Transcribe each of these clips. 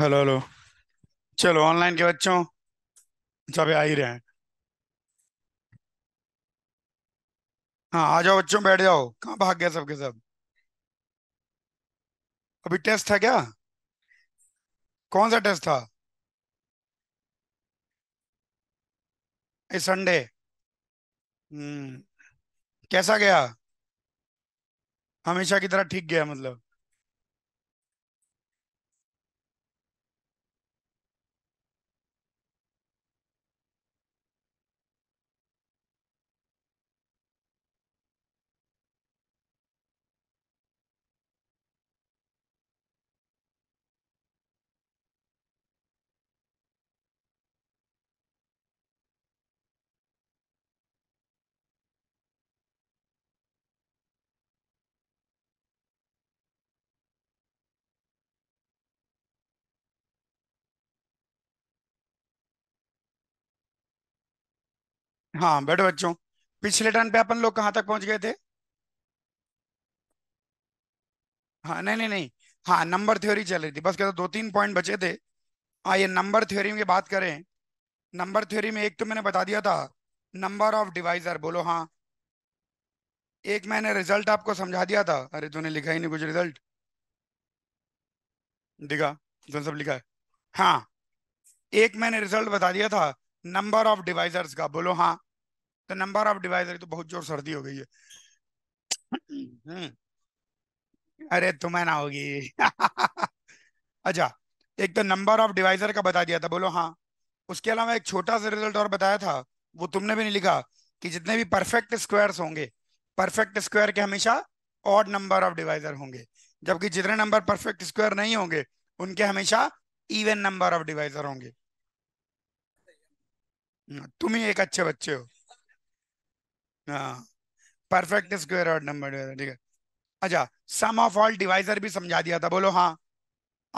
Hello hello चलो online के बच्चों जब आ ही रहे हैं हाँ आ जाओ बच्चों बैठ जाओ कहाँ भाग गया सबके सब अभी टेस्ट था क्या कौन सा टेस्ट था इस संडे हम्म कैसा गया हमेशा की तरह ठीक गया मतलब हाँ बैठो बच्चों पिछले टर्न पे अपन लोग कहाँ तक पहुंच गए थे हाँ नहीं नहीं नहीं हाँ नंबर थ्योरी चल रही थी बस कहते दो तीन पॉइंट बचे थे हाँ ये नंबर थ्योरी में बात करें नंबर थ्योरी में एक तो मैंने बता दिया था नंबर ऑफ डिवाइजर बोलो हाँ एक मैंने रिजल्ट आपको समझा दिया था अरे तूने लिखा ही नहीं कुछ रिजल्ट दिखा तुमने सब लिखा है हाँ एक मैंने रिजल्ट बता दिया था नंबर ऑफ डिवाइजर्स का बोलो हाँ तो नंबर ऑफ डिवाइजर तो बहुत जोर सर्दी हो गई है हम्म। अरे तुम्हें ना होगी अच्छा एक तो नंबर ऑफ डिवाइजर का बता दिया था बोलो हाँ उसके अलावा एक छोटा सा रिजल्ट और बताया था वो तुमने भी नहीं लिखा कि जितने भी परफेक्ट स्क्वायर्स होंगे परफेक्ट स्क्वायर के हमेशा ऑड नंबर ऑफ डिवाइजर होंगे जबकि जितने नंबर परफेक्ट स्क्वायर नहीं होंगे उनके हमेशा इवन नंबर ऑफ डिवाइजर होंगे तुम ही एक अच्छे बच्चे हो परफेक्ट स्क्वायर ऑड नंबर ठीक है अच्छा सम ऑफ ऑल डिवाइजर भी समझा दिया था बोलो हाँ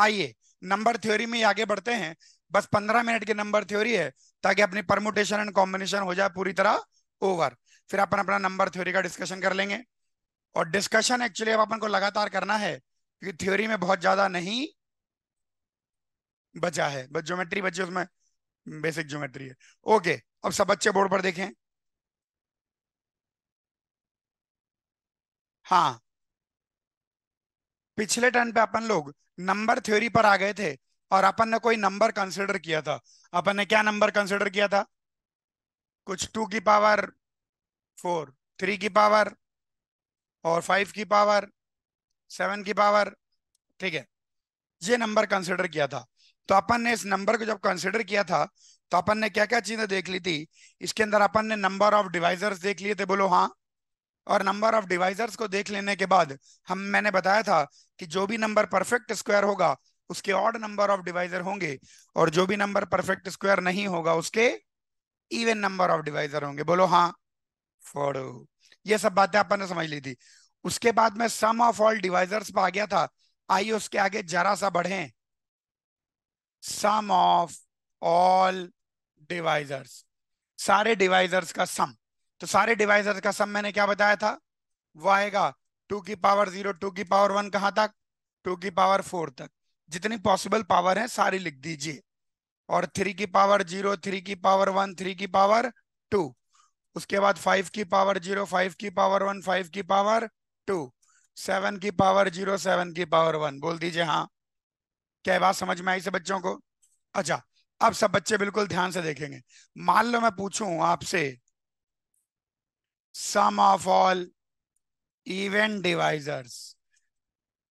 आइए नंबर थ्योरी में आगे बढ़ते हैं बस पंद्रह मिनट की नंबर थ्योरी है ताकि अपनी परमुटेशन एंड कॉम्बिनेशन हो जाए पूरी तरह ओवर फिर अपन अपना नंबर थ्योरी का डिस्कशन कर लेंगे और डिस्कशन एक्चुअली अब अपन को लगातार करना है क्योंकि थ्योरी में बहुत ज्यादा नहीं बचा है बस ज्योमेट्री बची उसमें बेसिक ज्योमेट्री है ओके अब सब बच्चे बोर्ड पर देखें हाँ पिछले टर्न पे अपन लोग नंबर थ्योरी पर आ गए थे और अपन ने कोई नंबर कंसिडर किया था अपन ने क्या नंबर कंसिडर किया था कुछ टू की पावर फोर थ्री की पावर और फाइव की पावर सेवन की पावर ठीक है ये नंबर कंसिडर किया था तो अपन ने इस नंबर को जब कंसिडर किया था तो अपन ने क्या क्या चीजें देख ली थी इसके अंदर अपन ने नंबर ऑफ डिवाइजर्स देख लिए थे बोलो हाँ और नंबर ऑफ डिवाइजर्स को देख लेने के बाद हम मैंने बताया था कि जो भी नंबर परफेक्ट स्क्वायर होगा उसके ऑड नंबर ऑफ डिवाइजर होंगे और जो भी नंबर परफेक्ट स्क्वायर नहीं होगा उसके इवन नंबर ऑफ डिवाइजर होंगे बोलो हाँ फोड़ो ये सब बातें आपने समझ ली थी उसके बाद में सम ऑफ ऑल डिवाइजर्स पर आ गया था आइए उसके आगे जरा सा बढ़े सम ऑफ ऑल डिवाइजर्स सारे डिवाइजर्स का सम तो सारे डिवाइजर का सम मैंने क्या बताया था वो आएगा टू की पावर जीरो टू की पावर वन कहां तक टू की पावर फोर तक जितनी पॉसिबल पावर है सारी लिख दीजिए और थ्री की पावर जीरो थ्री की पावर वन थ्री की पावर टू उसके बाद फाइव की पावर जीरो फाइव की पावर वन फाइव की पावर टू सेवन की पावर जीरो सेवन की पावर वन बोल दीजिए हाँ क्या बात समझ में आई से बच्चों को अच्छा अब सब बच्चे बिल्कुल ध्यान से देखेंगे मान लो मैं पूछूं आपसे sum of all even divisors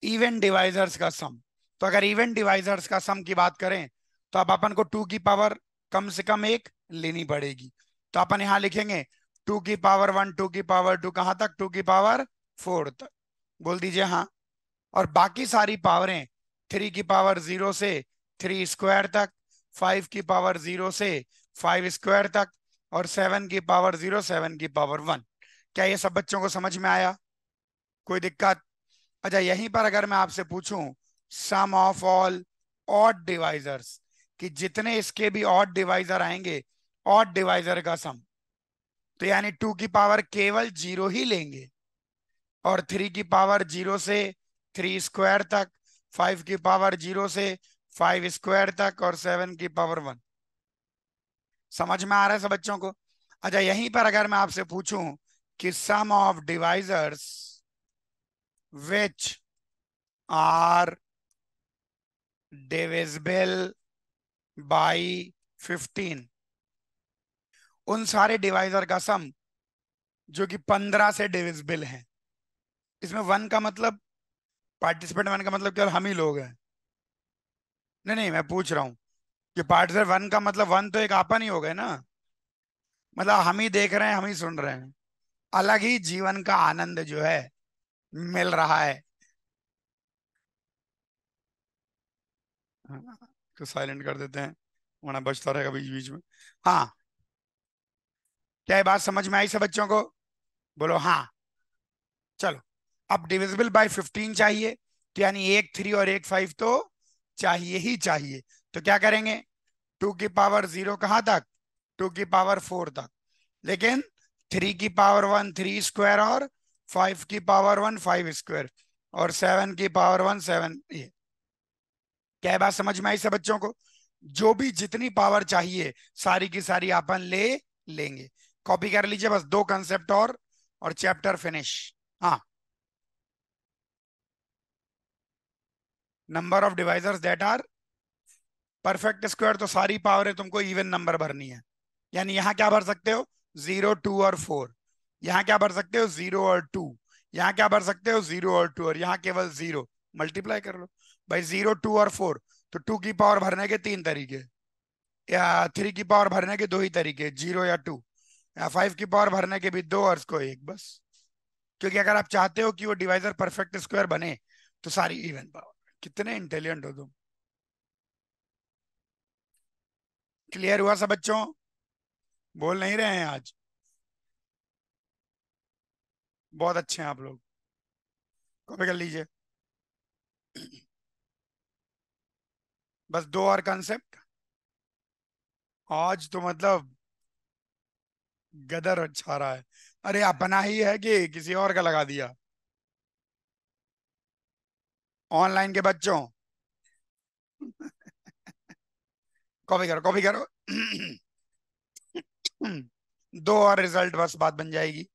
even divisors का सम तो अगर इवेंट डिवाइजर्स का सम की बात करें तो अब अपन को टू की पावर कम से कम एक लेनी पड़ेगी तो अपन यहां लिखेंगे टू की पावर वन टू की पावर टू कहां तक टू की पावर फोर तक बोल दीजिए हाँ और बाकी सारी पावरें थ्री की पावर जीरो से थ्री स्क्वायर तक फाइव की पावर जीरो से फाइव स्क्वायर तक और सेवन की पावर जीरो सेवन की पावर वन क्या ये सब बच्चों को समझ में आया कोई दिक्कत अच्छा यहीं पर अगर मैं आपसे पूछूं sum of all odd divisors कि जितने इसके भी ऑट डिवाइजर आएंगे ऑट डिवाइजर का सम तो यानी टू की पावर केवल जीरो ही लेंगे और थ्री की पावर जीरो से थ्री स्क्वायर तक फाइव की पावर जीरो से फाइव स्क्वायर तक और सेवन की पावर वन समझ में आ रहा है सब बच्चों को अच्छा यहीं पर अगर मैं आपसे पूछूं कि sum of divisors which are divisible by 15 उन सारे डिवाइजर का सम जो कि 15 से डिविजिबल है इसमें वन का मतलब पार्टिसिपेंट वन का मतलब केवल हम ही लोग हैं नहीं नहीं मैं पूछ रहा हूं कि पार्टिसिपेंट वन का मतलब वन तो एक आपन ही हो गए ना मतलब हम ही देख रहे हैं हम ही सुन रहे हैं अलग ही जीवन का आनंद जो है मिल रहा है हाँ, तो साइलेंट कर देते हैं वरना बचता रहेगा बीच बीच में हाँ क्या ये बात समझ में आई सब बच्चों को बोलो हाँ चलो अब डिविजिबल बाय फिफ्टीन चाहिए तो यानी एक थ्री और एक फाइव तो चाहिए ही चाहिए तो क्या करेंगे टू की पावर जीरो कहां तक टू की पावर फोर तक लेकिन थ्री की पावर वन थ्री स्क्वायर और फाइव की पावर वन फाइव स्क्वायर और सेवन की पावर वन सेवन ये क्या बात समझ में आई सब बच्चों को जो भी जितनी पावर चाहिए सारी की सारी अपन ले लेंगे कॉपी कर लीजिए बस दो कंसेप्ट और और चैप्टर फिनिश हाँ number of divisors that are perfect square तो सारी पावर है तुमको इवन नंबर भरनी है यानी यहां क्या भर सकते हो जीरो टू और फोर यहाँ क्या भर सकते हो जीरो और टू यहाँ क्या भर सकते हो जीरो और टू और यहाँ केवल जीरो मल्टीप्लाई कर लो भाई जीरो टू और फोर तो टू की पावर भरने के तीन तरीके या थ्री की पावर भरने के दो ही तरीके जीरो या टू या फाइव की पावर भरने के भी दो और उसको एक बस क्योंकि अगर आप चाहते हो कि वो डिवाइजर परफेक्ट स्क्वायर बने तो सारी इवन पावर कितने इंटेलिजेंट हो तुम क्लियर हुआ सब बच्चों बोल नहीं रहे हैं आज बहुत अच्छे हैं आप लोग कॉपी कर लीजिए बस दो और कॉन्सेप्ट आज तो मतलब गदर अच्छा रहा है अरे अपना ही है कि किसी और का लगा दिया ऑनलाइन के बच्चों कॉपी करो कॉपी करो हम्म, दो और रिजल्ट बस बात बन जाएगी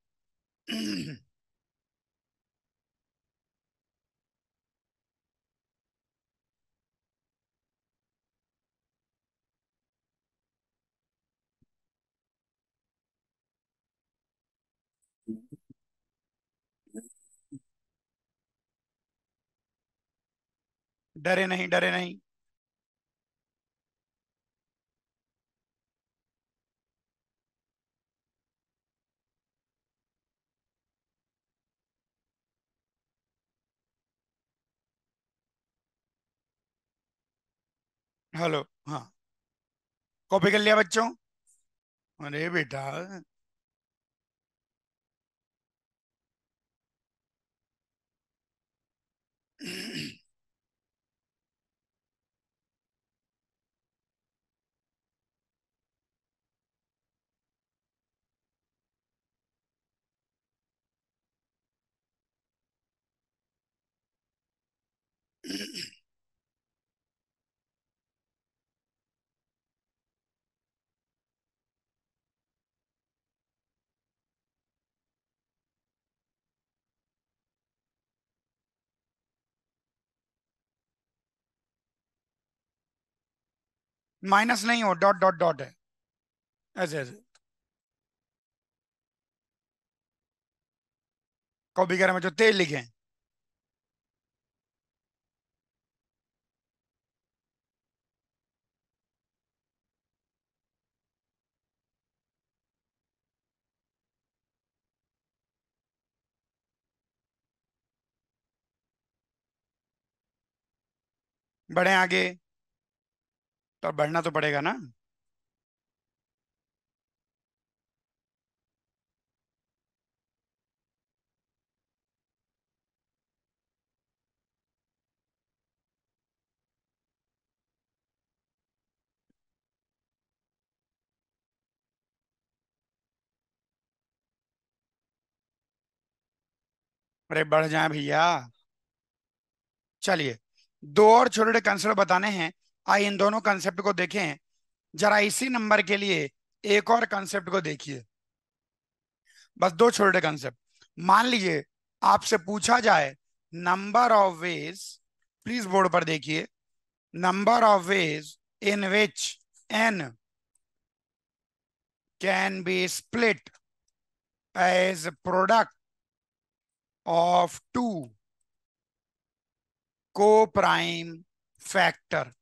डरे नहीं डरे नहीं हेलो हाँ कॉपी कर लिया बच्चों अरे बेटा माइनस नहीं हो डॉट डॉट डॉट है ऐसे ऐसे कॉपी करें जो तेज लिखे बढ़े आगे पर बढ़ना तो पड़ेगा ना अरे बढ़ जाए भैया चलिए दो और छोटे छोटे कंसर्ट बताने हैं आइए इन दोनों कंसेप्ट को देखें जरा इसी नंबर के लिए एक और कंसेप्ट को देखिए बस दो छोटे कंसेप्ट मान लीजिए आपसे पूछा जाए number of ways please board पर देखिए number of ways in which N can be split as product of two को प्राइम फैक्टर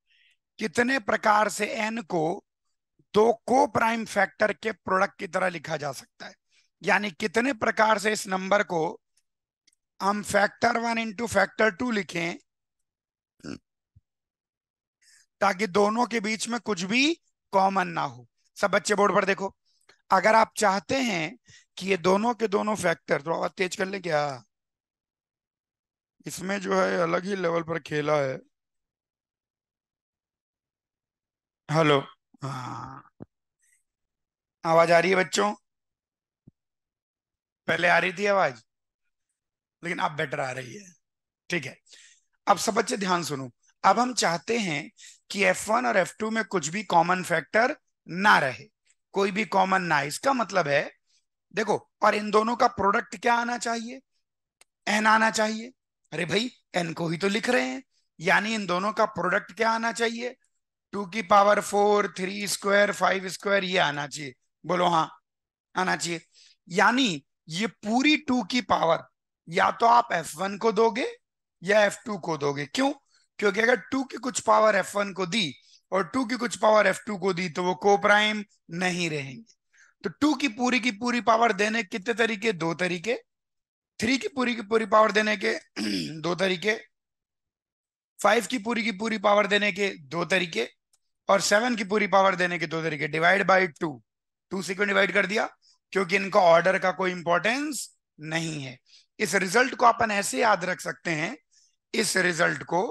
कितने प्रकार से एन को दो को प्राइम फैक्टर के प्रोडक्ट की तरह लिखा जा सकता है यानी कितने प्रकार से इस नंबर को हम factor one into factor two लिखें ताकि दोनों के बीच में कुछ भी कॉमन ना हो सब बच्चे बोर्ड पर देखो अगर आप चाहते हैं कि ये दोनों के दोनों फैक्टर थोड़ा और तेज कर ले क्या इसमें जो है अलग ही लेवल पर खेला है हेलो हाँ आवाज आ रही है बच्चों पहले आ रही थी आवाज लेकिन अब बेटर आ रही है ठीक है अब सब बच्चे ध्यान सुनो अब हम चाहते हैं कि F1 और F2 में कुछ भी कॉमन फैक्टर ना रहे कोई भी कॉमन ना इसका मतलब है देखो और इन दोनों का प्रोडक्ट क्या आना चाहिए एन आना चाहिए अरे भाई एन को ही तो लिख रहे हैं यानी इन दोनों का प्रोडक्ट क्या आना चाहिए टू की power four three square five square ये आना चाहिए बोलो हाँ आना चाहिए यानी ये पूरी टू की पावर या तो आप एफ वन को दोगे या एफ टू को दोगे क्यों क्योंकि अगर टू की कुछ पावर एफ वन को दी और टू की कुछ पावर एफ टू को दी तो वो को प्राइम नहीं रहेंगे तो टू की पूरी की पूरी पावर देने कितने तरीके दो तरीके थ्री की पूरी की पूरी पावर देने के दो तरीके फाइव की पूरी की पूरी पावर देने के दो तरीके और सेवन की पूरी पावर देने के दो तरीके डिवाइड बाई टू टू से क्यों डिवाइड कर दिया क्योंकि इनका ऑर्डर का कोई इंपॉर्टेंस नहीं है इस रिजल्ट को अपन ऐसे याद रख सकते हैं इस रिजल्ट को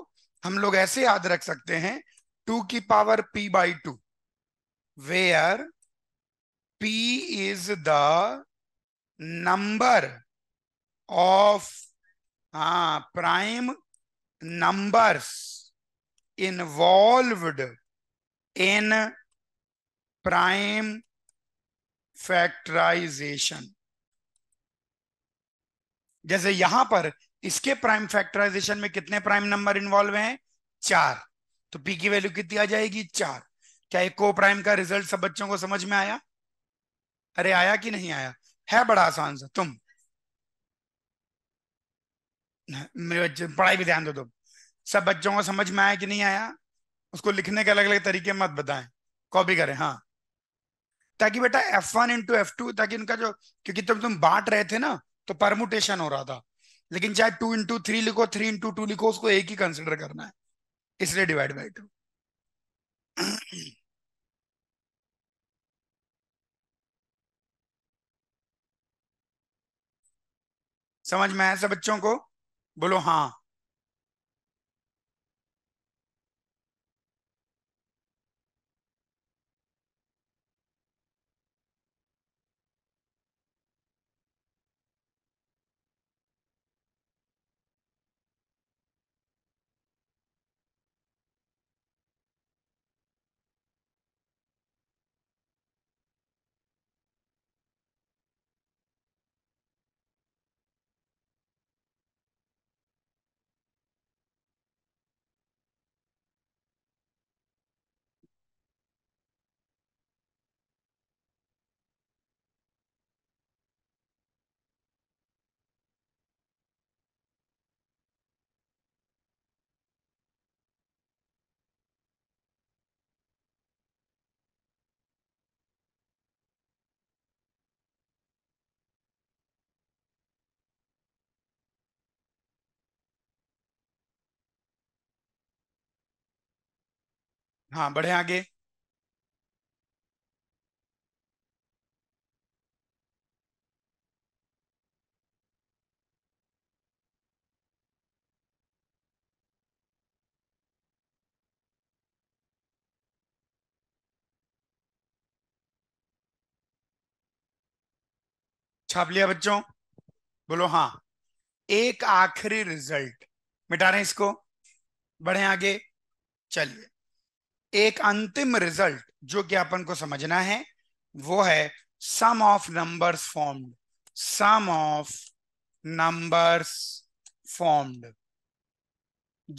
हम लोग ऐसे याद रख सकते हैं टू की power P by two where P is the number of ah prime numbers involved in prime factorisation जैसे यहां पर इसके प्राइम फैक्टराइजेशन में कितने प्राइम नंबर इन्वॉल्व हैं चार तो पी की वैल्यू कितनी आ जाएगी चार क्या एक को प्राइम का रिजल्ट सब बच्चों को समझ में आया अरे आया कि नहीं आया है बड़ा आसान सा तुम मेरे बच्चे पढ़ाई भी ध्यान दो तुम सब बच्चों को समझ में आया कि नहीं आया उसको लिखने के अलग अलग तरीके मत बताएं कॉपी करें हाँ ताकि बेटा F one into F two ताकि उनका जो क्योंकि तुम, तुम बांट रहे थे ना तो परमुटेशन हो रहा था लेकिन चाहे टू इंटू थ्री लिखो थ्री इंटू टू लिखो उसको एक ही कंसिडर करना है इसलिए डिवाइड बाई टू समझ में आया सब बच्चों को बोलो हाँ हाँ बढ़े आगे छाप लिया बच्चों बोलो हाँ एक आखिरी रिजल्ट मिटा रहे हैं इसको बढ़े आगे चलिए एक अंतिम रिजल्ट जो कि अपन को समझना है वो है sum of numbers formed sum of numbers formed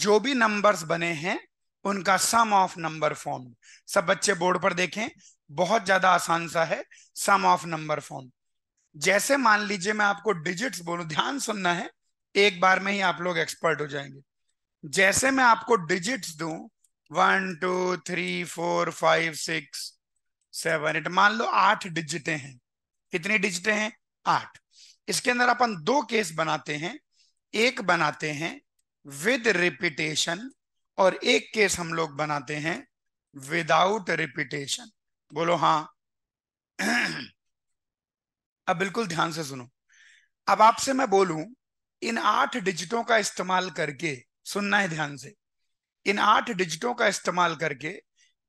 जो भी नंबर्स बने हैं उनका सम ऑफ नंबर फॉर्म्ड सब बच्चे बोर्ड पर देखें बहुत ज्यादा आसान सा है सम ऑफ नंबर फॉर्म जैसे मान लीजिए मैं आपको डिजिट्स बोलूं ध्यान सुनना है एक बार में ही आप लोग एक्सपर्ट हो जाएंगे जैसे मैं आपको डिजिट्स दूं one two three four five six seven eight मान लो आठ डिजिटे हैं कितनी डिजिटे हैं आठ इसके अंदर अपन दो केस बनाते हैं एक बनाते हैं विद रिपीटेशन और एक केस हम लोग बनाते हैं विदाउट रिपीटेशन बोलो हाँ अब बिल्कुल ध्यान से सुनो अब आपसे मैं बोलूं इन आठ डिजिटों का इस्तेमाल करके सुनना है ध्यान से इन आठ डिजिटों का इस्तेमाल करके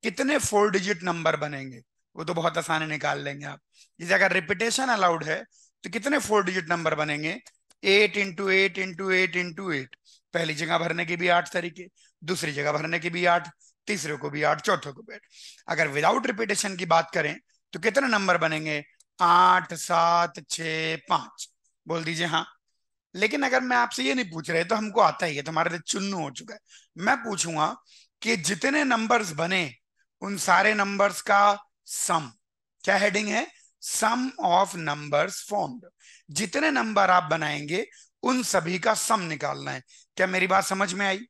कितने फोर डिजिट नंबर बनेंगे वो तो बहुत आसानी निकाल लेंगे आप जैसे अगर रिपीटेशन अलाउड है तो कितने फोर डिजिट नंबर बनेंगे eight into eight into eight into eight पहली जगह भरने के भी आठ तरीके दूसरी जगह भरने के भी आठ तीसरे को भी आठ चौथे को भी आठ अगर विदाउट रिपीटेशन की बात करें तो कितने नंबर बनेंगे आठ सात छ पांच बोल दीजिए हाँ लेकिन अगर मैं आपसे ये नहीं पूछ रहे तो हमको आता ही है तुम्हारे लिए चुन्नू हो चुका है मैं पूछूंगा कि जितने नंबर्स बने उन सारे नंबर्स का सम क्या हेडिंग है सम ऑफ नंबर्स फॉर्म्ड जितने नंबर आप बनाएंगे उन सभी का सम निकालना है क्या मेरी बात समझ में आई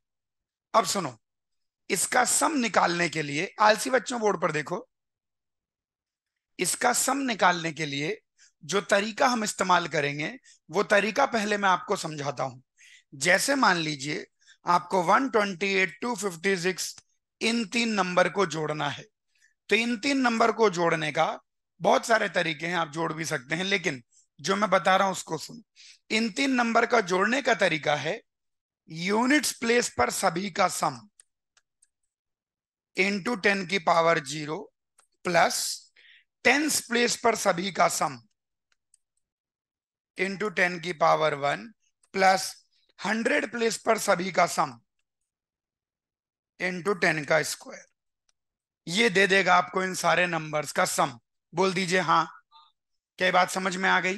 अब सुनो इसका सम निकालने के लिए आलसी बच्चों बोर्ड पर देखो इसका सम निकालने के लिए जो तरीका हम इस्तेमाल करेंगे वो तरीका पहले मैं आपको समझाता हूं जैसे मान लीजिए आपको 128, 256 इन तीन नंबर को जोड़ना है तो इन तीन नंबर को जोड़ने का बहुत सारे तरीके हैं आप जोड़ भी सकते हैं लेकिन जो मैं बता रहा हूं उसको सुन इन तीन नंबर का जोड़ने का तरीका है यूनिट्स प्लेस पर सभी का सम इंटू टेन की power zero plus tens place पर सभी का सम इंटू टेन की power one plus hundred place पर सभी का सम इंटू टेन का स्क्वायर ये दे देगा आपको इन सारे नंबर्स का सम बोल दीजिए हाँ क्या बात समझ में आ गई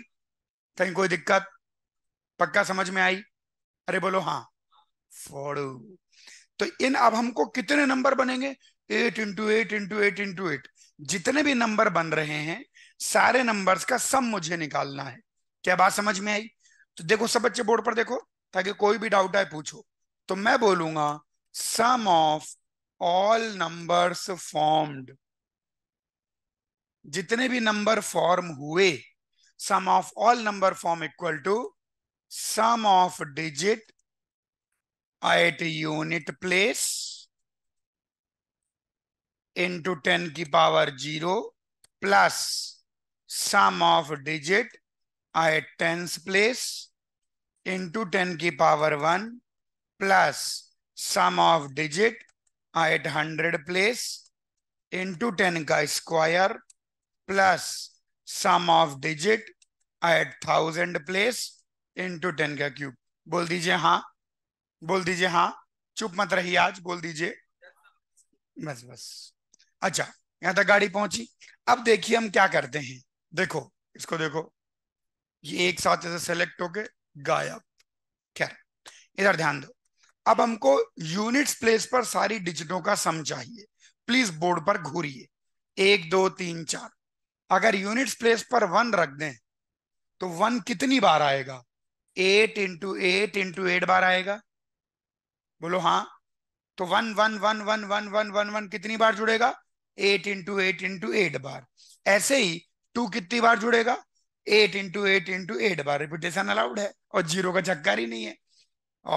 कहीं कोई दिक्कत पक्का समझ में आई अरे बोलो हाँ फोड़ू तो इन अब हमको कितने नंबर बनेंगे eight into eight into eight into eight जितने भी नंबर बन रहे हैं सारे नंबर्स का सम मुझे निकालना है क्या बात समझ में आई तो देखो सब बच्चे बोर्ड पर देखो ताकि कोई भी डाउट आए पूछो तो मैं बोलूंगा sum of all numbers formed जितने भी नंबर फॉर्म हुए sum of all number form equal to sum of digit at unit place into ten की power zero plus sum of digit I tens place into ten की power one plus sum of digit I hundred place into ten का square plus sum of digit I at thousand place into ten का cube बोल दीजिए हाँ बोल दीजिए हाँ चुप मत रही आज बोल दीजिए बस बस अच्छा यहां तक गाड़ी पहुंची अब देखिए हम क्या करते हैं देखो इसको देखो ये एक साथ जैसे सेलेक्ट होके गायब क्या इधर ध्यान दो अब हमको यूनिट्स प्लेस पर सारी डिजिटों का सम चाहिए प्लीज बोर्ड पर घूरिए एक दो तीन चार अगर यूनिट्स प्लेस पर वन रख दें तो वन कितनी बार आएगा eight into eight into eight बार आएगा बोलो हाँ तो one one one one one one one one कितनी बार जुड़ेगा eight into eight into eight बार ऐसे ही टू कितनी बार जुड़ेगा eight into eight into eight बार रिपीटेशन अलाउड है और जीरो का चक्कर ही नहीं है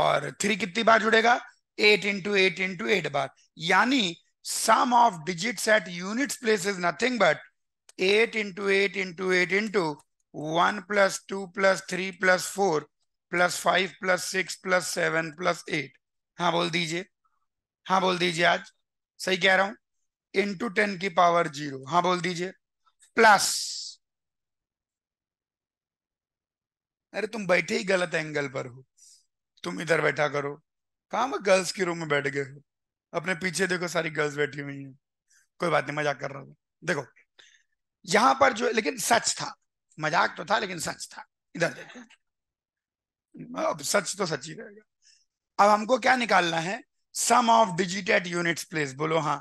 और थ्री कितनी बार जुड़ेगा eight into eight into eight बार यानी sum of digits at units place is nothing but eight into eight into eight into one plus two plus three plus four plus five plus six plus seven plus eight हाँ बोल दीजिए हाँ बोल दीजिए आज सही कह रहा हूं इंटू टेन की पावर जीरो हाँ बोल दीजिए प्लस अरे तुम बैठे ही गलत एंगल पर हो तुम इधर बैठा करो कहा गर्ल्स के रूम में बैठ गए हो अपने पीछे देखो सारी गर्ल्स बैठी हुई हैं कोई बात नहीं मजाक कर रहा था देखो यहां पर जो लेकिन सच था मजाक तो था लेकिन सच था इधर देखो अब सच तो सच ही रहेगा अब हमको क्या निकालना है sum of digit at units place बोलो हाँ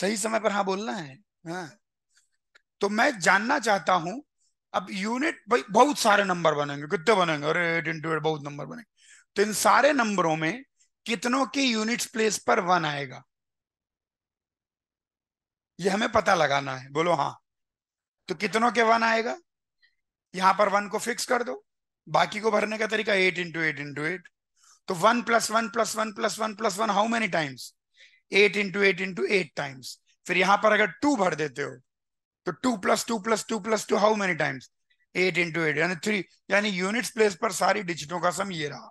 सही समय पर हाँ बोलना है हाँ तो मैं जानना चाहता हूं अब यूनिट भाई बहुत सारे नंबर बनेंगे कितने बनेंगे अरे एट इंटू एट बहुत नंबर बनेंगे तो इन सारे नंबरों में कितनों के यूनिट्स प्लेस पर वन आएगा ये हमें पता लगाना है बोलो हाँ तो कितनों के वन आएगा यहां पर वन को फिक्स कर दो बाकी को भरने का तरीका eight into eight into eight तो one plus one plus one plus one plus one how many times eight into eight into eight times फिर यहां पर अगर टू भर देते हो तो two plus two plus two plus two how many times eight into eight यानी three यानी यूनिट्स प्लेस पर सारी डिजिटों का सम ये रहा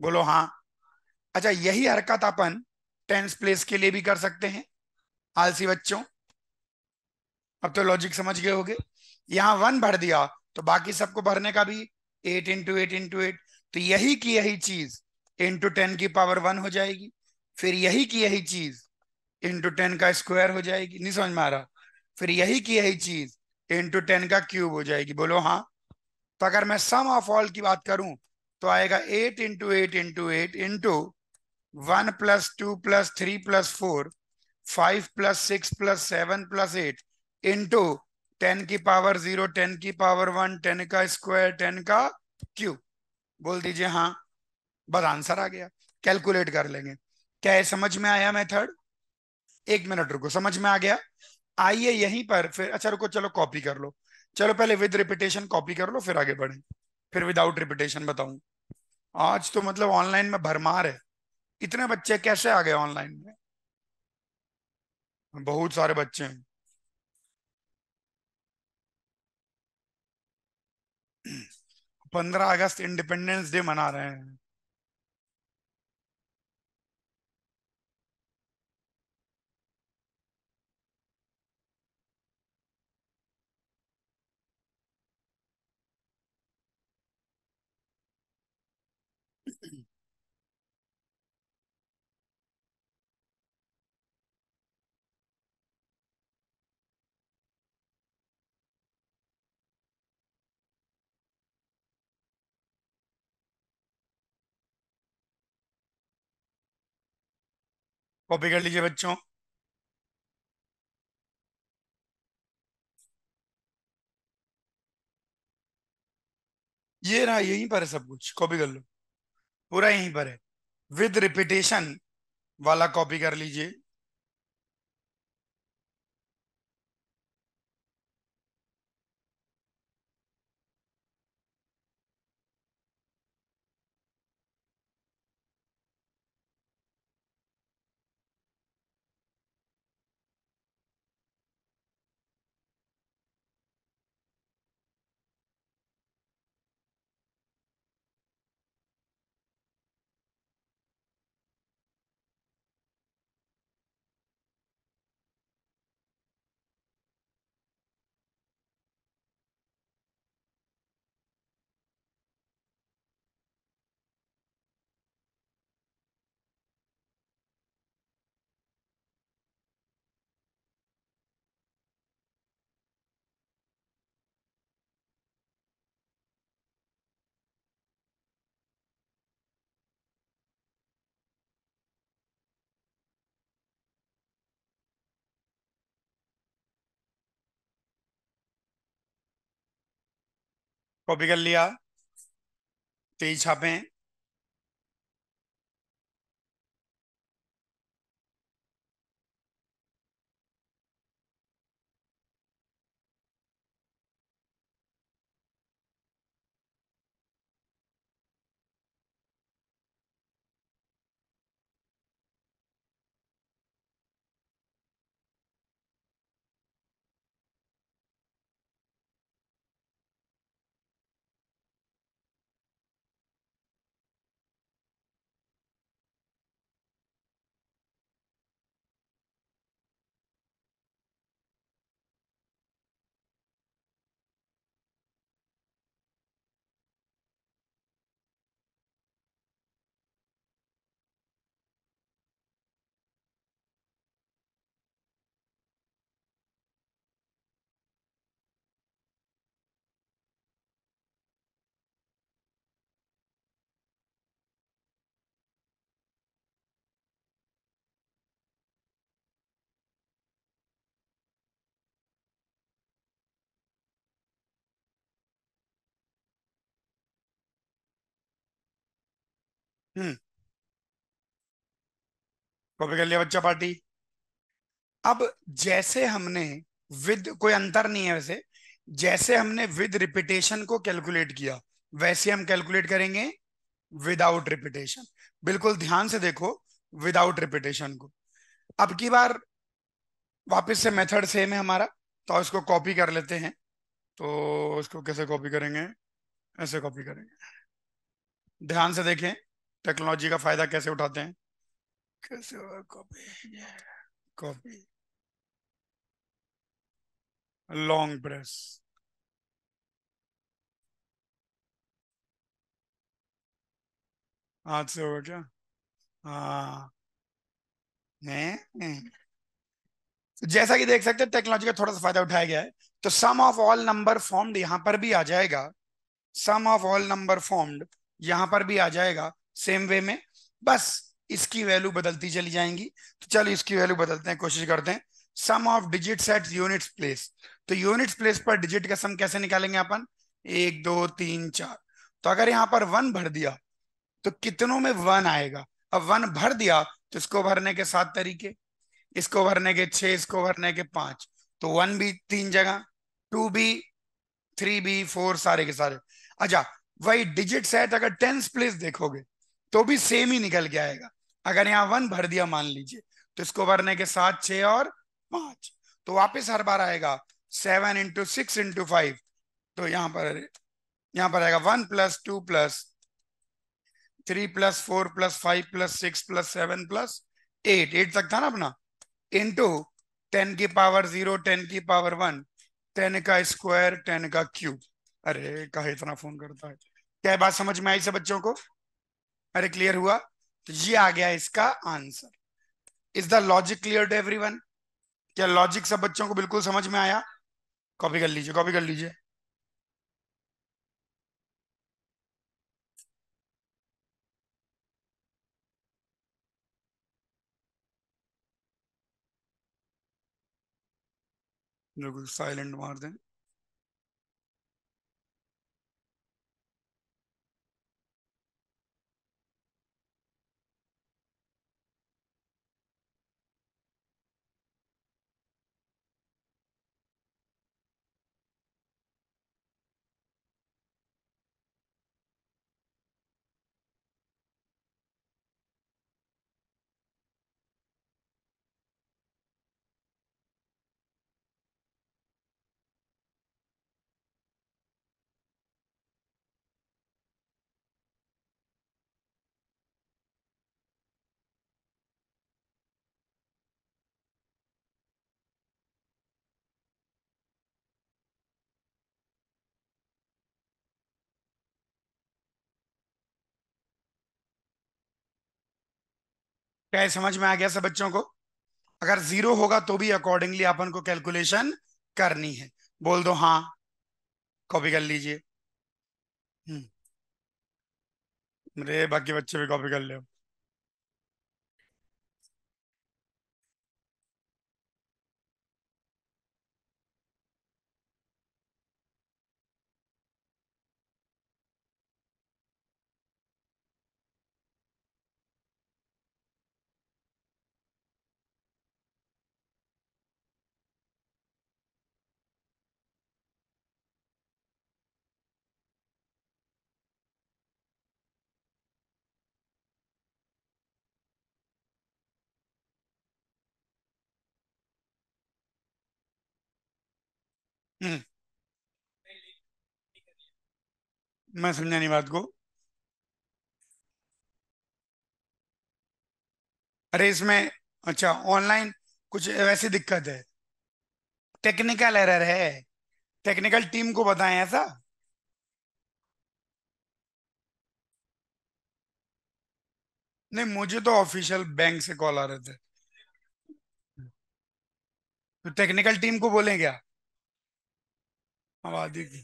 बोलो हाँ अच्छा यही हरकत अपन टेंस प्लेस के लिए भी कर सकते हैं आलसी बच्चों अब तो लॉजिक समझ गए होगे यहाँ वन भर दिया तो बाकी सबको भरने का भी eight into eight into eight तो यही की यही चीज इंटू टेन की पावर वन हो जाएगी फिर यही की यही चीज इंटू टेन का स्क्वायर हो जाएगी नहीं समझ में आ रहा फिर यही की यही चीज इंटू टेन का क्यूब हो जाएगी बोलो हाँ तो अगर मैं सम ऑफ ऑल की बात करूं तो आएगा eight into eight into eight into one plus two plus three plus four five plus six plus seven plus eight into ten की पावर जीरो टेन की पावर वन टेन का स्क्वायर टेन का cube बोल दीजिए हाँ बस answer आ गया calculate कर लेंगे क्या समझ में आया मेथड एक मिनट रुको समझ में आ गया आइए यहीं पर फिर अच्छा रुको चलो कॉपी कर लो चलो पहले विद रिपीटेशन कॉपी कर लो फिर आगे बढ़े फिर विदाउट रिपीटेशन बताऊं आज तो मतलब ऑनलाइन में भरमार है इतने बच्चे कैसे आ गए ऑनलाइन में बहुत सारे बच्चे हैं पंद्रह अगस्त इंडिपेंडेंस डे मना रहे हैं कॉपी कर लीजिए बच्चों ये रहा यहीं पर है सब कुछ कॉपी कर लो पूरा यहीं पर है विद रिपीटेशन वाला कॉपी कर लीजिए कॉपी कर लिया तेज छापे हम्म। कॉपी कर लिया बच्चा पार्टी अब जैसे हमने विद कोई अंतर नहीं है वैसे जैसे हमने विद रिपीटेशन को कैलकुलेट किया वैसे हम कैलकुलेट करेंगे विदाउट रिपीटेशन बिल्कुल ध्यान से देखो विदाउट रिपीटेशन को अब की बार वापस से मेथड सेम है हमारा तो इसको कॉपी कर लेते हैं तो इसको कैसे कॉपी करेंगे ऐसे कॉपी करेंगे ध्यान से देखें टेक्नोलॉजी का फायदा कैसे उठाते हैं कैसे कॉपी कॉपी लॉन्ग प्रेस हाथ से होगा क्या हाँ तो जैसा कि देख सकते हैं टेक्नोलॉजी का थोड़ा सा फायदा उठाया गया है तो sum of all number formed यहां पर भी आ जाएगा sum of all number formed यहां पर भी आ जाएगा सेम वे में बस इसकी वैल्यू बदलती चली जाएंगी तो चलो इसकी वैल्यू बदलते हैं कोशिश करते हैं sum of digit at units place तो यूनिट्स प्लेस पर डिजिट का सम कैसे निकालेंगे अपन एक दो तीन चार तो अगर यहाँ पर वन भर दिया तो कितनों में वन आएगा अब वन भर दिया तो इसको भरने के सात तरीके इसको भरने के छह इसको भरने के पांच तो वन भी तीन जगह टू भी थ्री भी फोर सारे के सारे अच्छा वही डिजिट सेट अगर टेंस प्लेस देखोगे तो भी सेम ही निकल के आएगा अगर यहाँ वन भर दिया मान लीजिए तो इसको भरने के साथ छ और पांच तो वापस हर बार आएगा seven into six into five तो यहाँ पर यहाँ पर आएगा one plus two plus three plus four plus five plus six plus seven plus eight eight तक था ना अपना इंटू टेन की पावर जीरो टेन की पावर वन टेन का स्क्वायर टेन का क्यूब अरे कहा इतना फोन करता है क्या बात समझ में आई सब बच्चों को अरे क्लियर हुआ तो ये आ गया इसका answer is the logic clear to every क्या लॉजिक सब बच्चों को बिल्कुल समझ में आया कॉपी कर लीजिए कॉपी कर लीजिए बिल्कुल साइलेंट मार दें क्या समझ में आ गया सब बच्चों को अगर जीरो होगा तो भी अकॉर्डिंगली अपन को कैलकुलेशन करनी है बोल दो हाँ कॉपी कर लीजिए हम्म। मेरे बाकी बच्चे भी कॉपी कर ले हम्म। मैं समझा नहीं बात को अरे इसमें अच्छा ऑनलाइन कुछ वैसी दिक्कत है टेक्निकल एरर है टेक्निकल टीम को बताएं ऐसा नहीं मुझे तो ऑफिशियल बैंक से कॉल आ रहे थे तो टेक्निकल टीम को बोले क्या आबादी की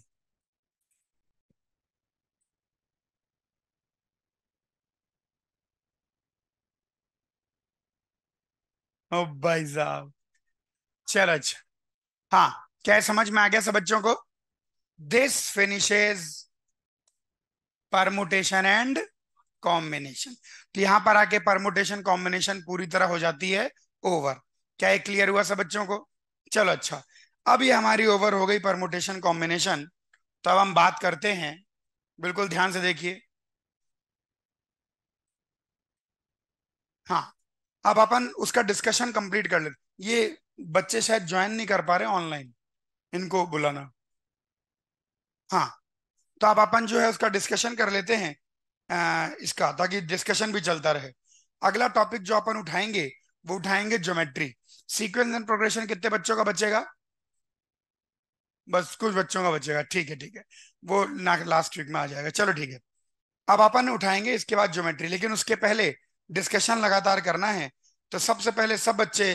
ओ भाई साहब चल अच्छा हाँ क्या समझ में आ गया सब बच्चों को this finishes permutation and combination तो यहां पर आके परमुटेशन कॉम्बिनेशन पूरी तरह हो जाती है ओवर क्या क्लियर हुआ सब बच्चों को चलो अच्छा अब ये हमारी ओवर हो गई परमोटेशन कॉम्बिनेशन तो अब हम बात करते हैं बिल्कुल ध्यान से देखिए हाँ अब अपन उसका डिस्कशन कंप्लीट कर लेते ये बच्चे शायद ज्वाइन नहीं कर पा रहे ऑनलाइन इनको बुलाना हाँ तो अब अपन जो है उसका डिस्कशन कर लेते हैं आ, इसका ताकि डिस्कशन भी चलता रहे अगला टॉपिक जो अपन उठाएंगे वो उठाएंगे ज्योमेट्री सीक्वेंस एंड प्रोग्रेशन कितने बच्चों का बचेगा बस कुछ बच्चों का बचेगा ठीक है ठीक है वो ना लास्ट वीक में आ जाएगा चलो ठीक है अब अपन उठाएंगे इसके बाद ज्योमेट्री लेकिन उसके पहले डिस्कशन लगातार करना है तो सबसे पहले सब बच्चे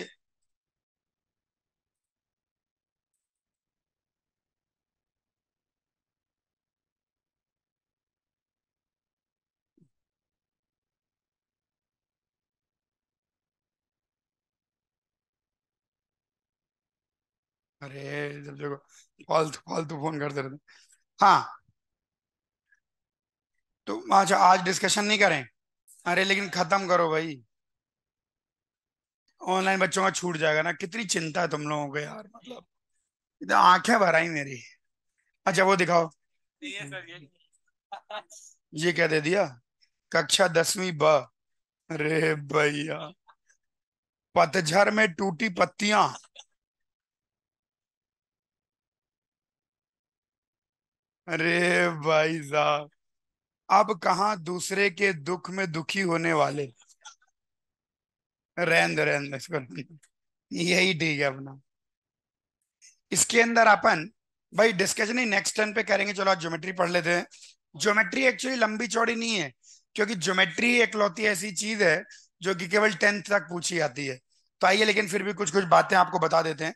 अरे जब देखो फालतू फालतू फोन करते रहते हाँ तो अच्छा आज डिस्कशन नहीं करें अरे लेकिन खत्म करो भाई ऑनलाइन बच्चों का छूट जाएगा ना कितनी चिंता है तुम लोगों को यार मतलब इधर आंखें भराई मेरी अच्छा वो दिखाओ ये क्या दे दिया कक्षा दसवीं ब अरे भैया पतझर में टूटी पत्तियां अरे भाई साहब अब कहा दूसरे के दुख में दुखी होने वाले रेंद रेंद इसको यही ठीक है अपना इसके अंदर अपन भाई डिस्कशन ही नेक्स्ट टर्न पे करेंगे चलो आज ज्योमेट्री पढ़ लेते हैं ज्योमेट्री एक्चुअली लंबी चौड़ी नहीं है क्योंकि ज्योमेट्री एक लौती ऐसी चीज है जो कि केवल टेंथ तक पूछी जाती है तो आइए लेकिन फिर भी कुछ कुछ बातें आपको बता देते हैं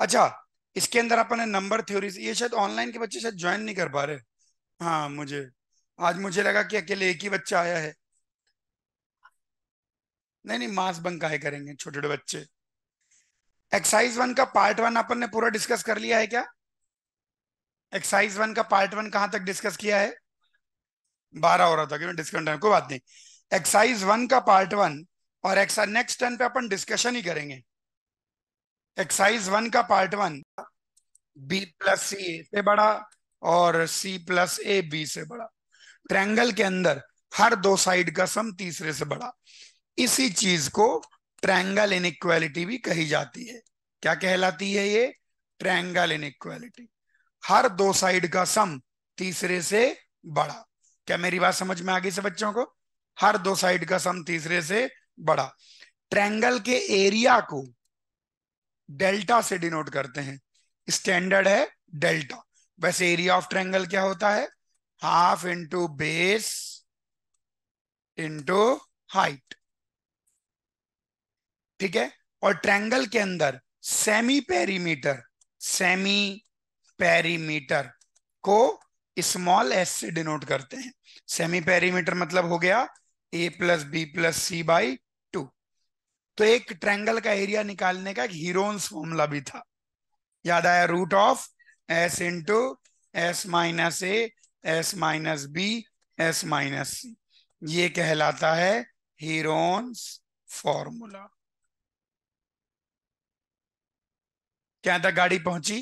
अच्छा इसके अंदर अपन ने नंबर थ्योरी ये शायद ऑनलाइन के बच्चे शायद ज्वाइन नहीं कर पा रहे हाँ मुझे आज मुझे लगा कि अकेले एक ही बच्चा आया है नहीं नहीं मास बंक काहे करेंगे छोटे छोटे बच्चे एक्साइज वन का पार्ट वन अपन ने पूरा डिस्कस कर लिया है क्या एक्साइज वन का पार्ट वन कहां तक डिस्कस किया है बारह हो रहा था क्यों डिस्कशन कोई बात नहीं एक्साइज वन का पार्ट वन और एक्सा नेक्स्ट टर्न पे अपन डिस्कशन ही करेंगे एक्साइज वन का part one B plus C A से बड़ा और सी प्लस ए बी से बड़ा ट्रैंगल के अंदर हर दो साइड का सम तीसरे से बड़ा इसी चीज को ट्रैंगल इनइक्वालिटी भी कही जाती है क्या कहलाती है ये ट्रैंगल इनइक्वालिटी हर दो साइड का सम तीसरे से बड़ा क्या मेरी बात समझ में आ गई से बच्चों को हर दो साइड का सम तीसरे से बड़ा ट्रैंगल के एरिया को डेल्टा से डिनोट करते हैं स्टैंडर्ड है डेल्टा वैसे एरिया ऑफ ट्रेंगल क्या होता है half into base into height ठीक है और ट्रैंगल के अंदर सेमी पेरीमीटर सेमी पेरीमीटर को स्मॉल एस से डिनोट करते हैं सेमी पेरीमीटर मतलब हो गया A plus B plus C by two एक ट्रैंगल का एरिया निकालने का एक हीरोन्स फॉर्मूला भी था याद आया root of S into S minus A S minus B S minus C ये कहलाता है हीरोन्स फॉर्मूला क्या तक गाड़ी पहुंची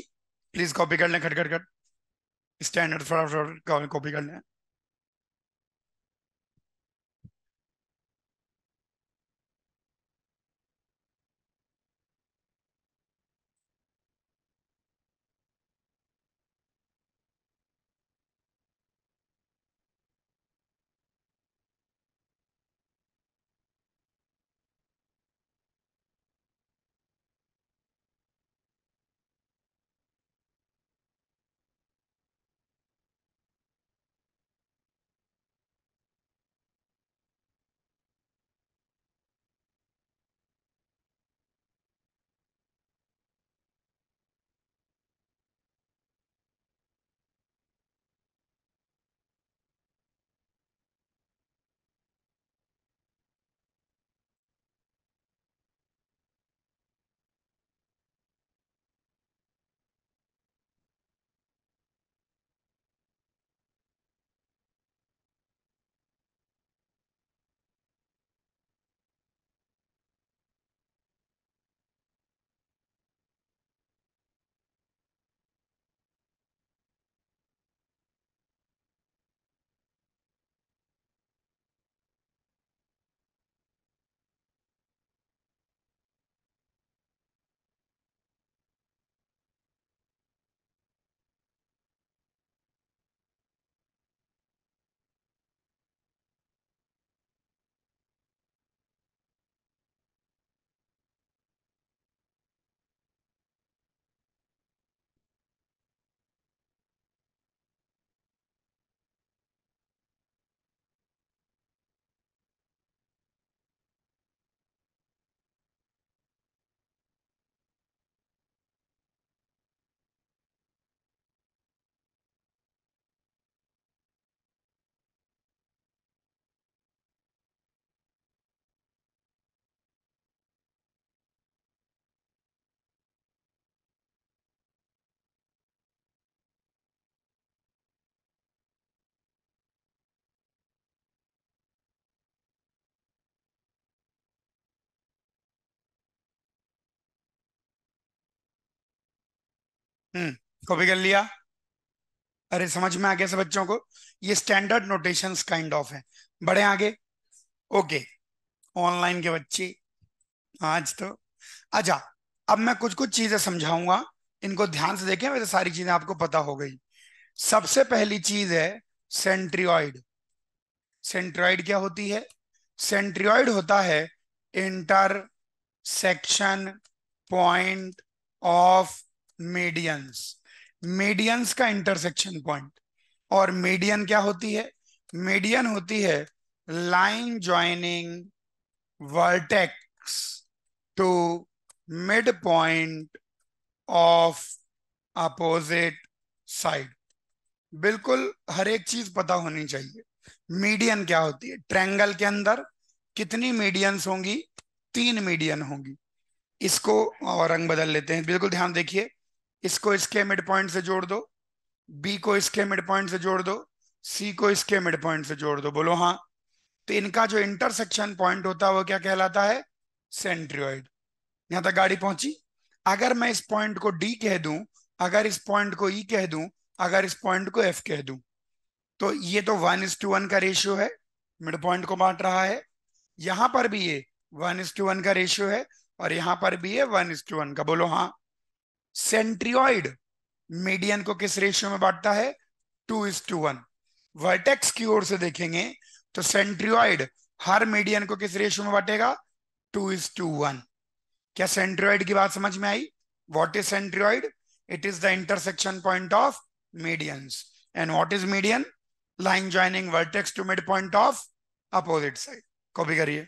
प्लीज कॉपी कर लें खटखट खट स्टैंडर्ड थोड़ा थोड़ा कॉपी कर लें हम्म कॉपी कर लिया अरे समझ में आ गया सब बच्चों को ये स्टैंडर्ड नोटेशन काइंड ऑफ है बड़े आगे ओके ऑनलाइन के बच्चे आज तो अच्छा अब मैं कुछ कुछ चीजें समझाऊंगा इनको ध्यान से देखें वैसे सारी चीजें आपको पता हो गई सबसे पहली चीज है सेंट्रियॉइड सेंट्रॉइड क्या होती है सेंट्रियॉइड होता है intersection point of medians medians का इंटरसेक्शन पॉइंट और मीडियन क्या होती है मीडियन होती है line joining vertex to mid point of opposite side बिल्कुल हर एक चीज पता होनी चाहिए मीडियन क्या होती है ट्रैंगल के अंदर कितनी मीडियंस होंगी तीन मीडियन होंगी इसको और रंग बदल लेते हैं बिल्कुल ध्यान देखिए इसको इसके मिड पॉइंट से जोड़ दो बी को इसके मिड पॉइंट से जोड़ दो सी को इसके मिड पॉइंट से जोड़ दो बोलो हाँ तो इनका जो इंटरसेक्शन पॉइंट होता है वो क्या कहलाता है सेंट्रियोइड यहां तक गाड़ी पहुंची अगर मैं इस पॉइंट को डी कह दूं अगर इस पॉइंट को ई e कह दूं अगर इस पॉइंट को एफ कह दूं तो ये तो वन इज टू वन का रेशियो है मिड पॉइंट को बांट रहा है यहां पर भी ये वन इज टू वन का रेशियो है और यहां पर भी ये वन इज टू वन का बोलो हाँ सेंट्रियोइड मीडियन को किस रेशियो में बांटता है two is to one vertex की ओर से देखेंगे तो सेंट्रियोइड हर मीडियन को किस रेशियो में बांटेगा टू इज टू वन क्या सेंट्रियोइड की बात समझ में आई what is centroid it is the intersection point of medians and what is median line joining vertex to mid point of opposite side copy करिए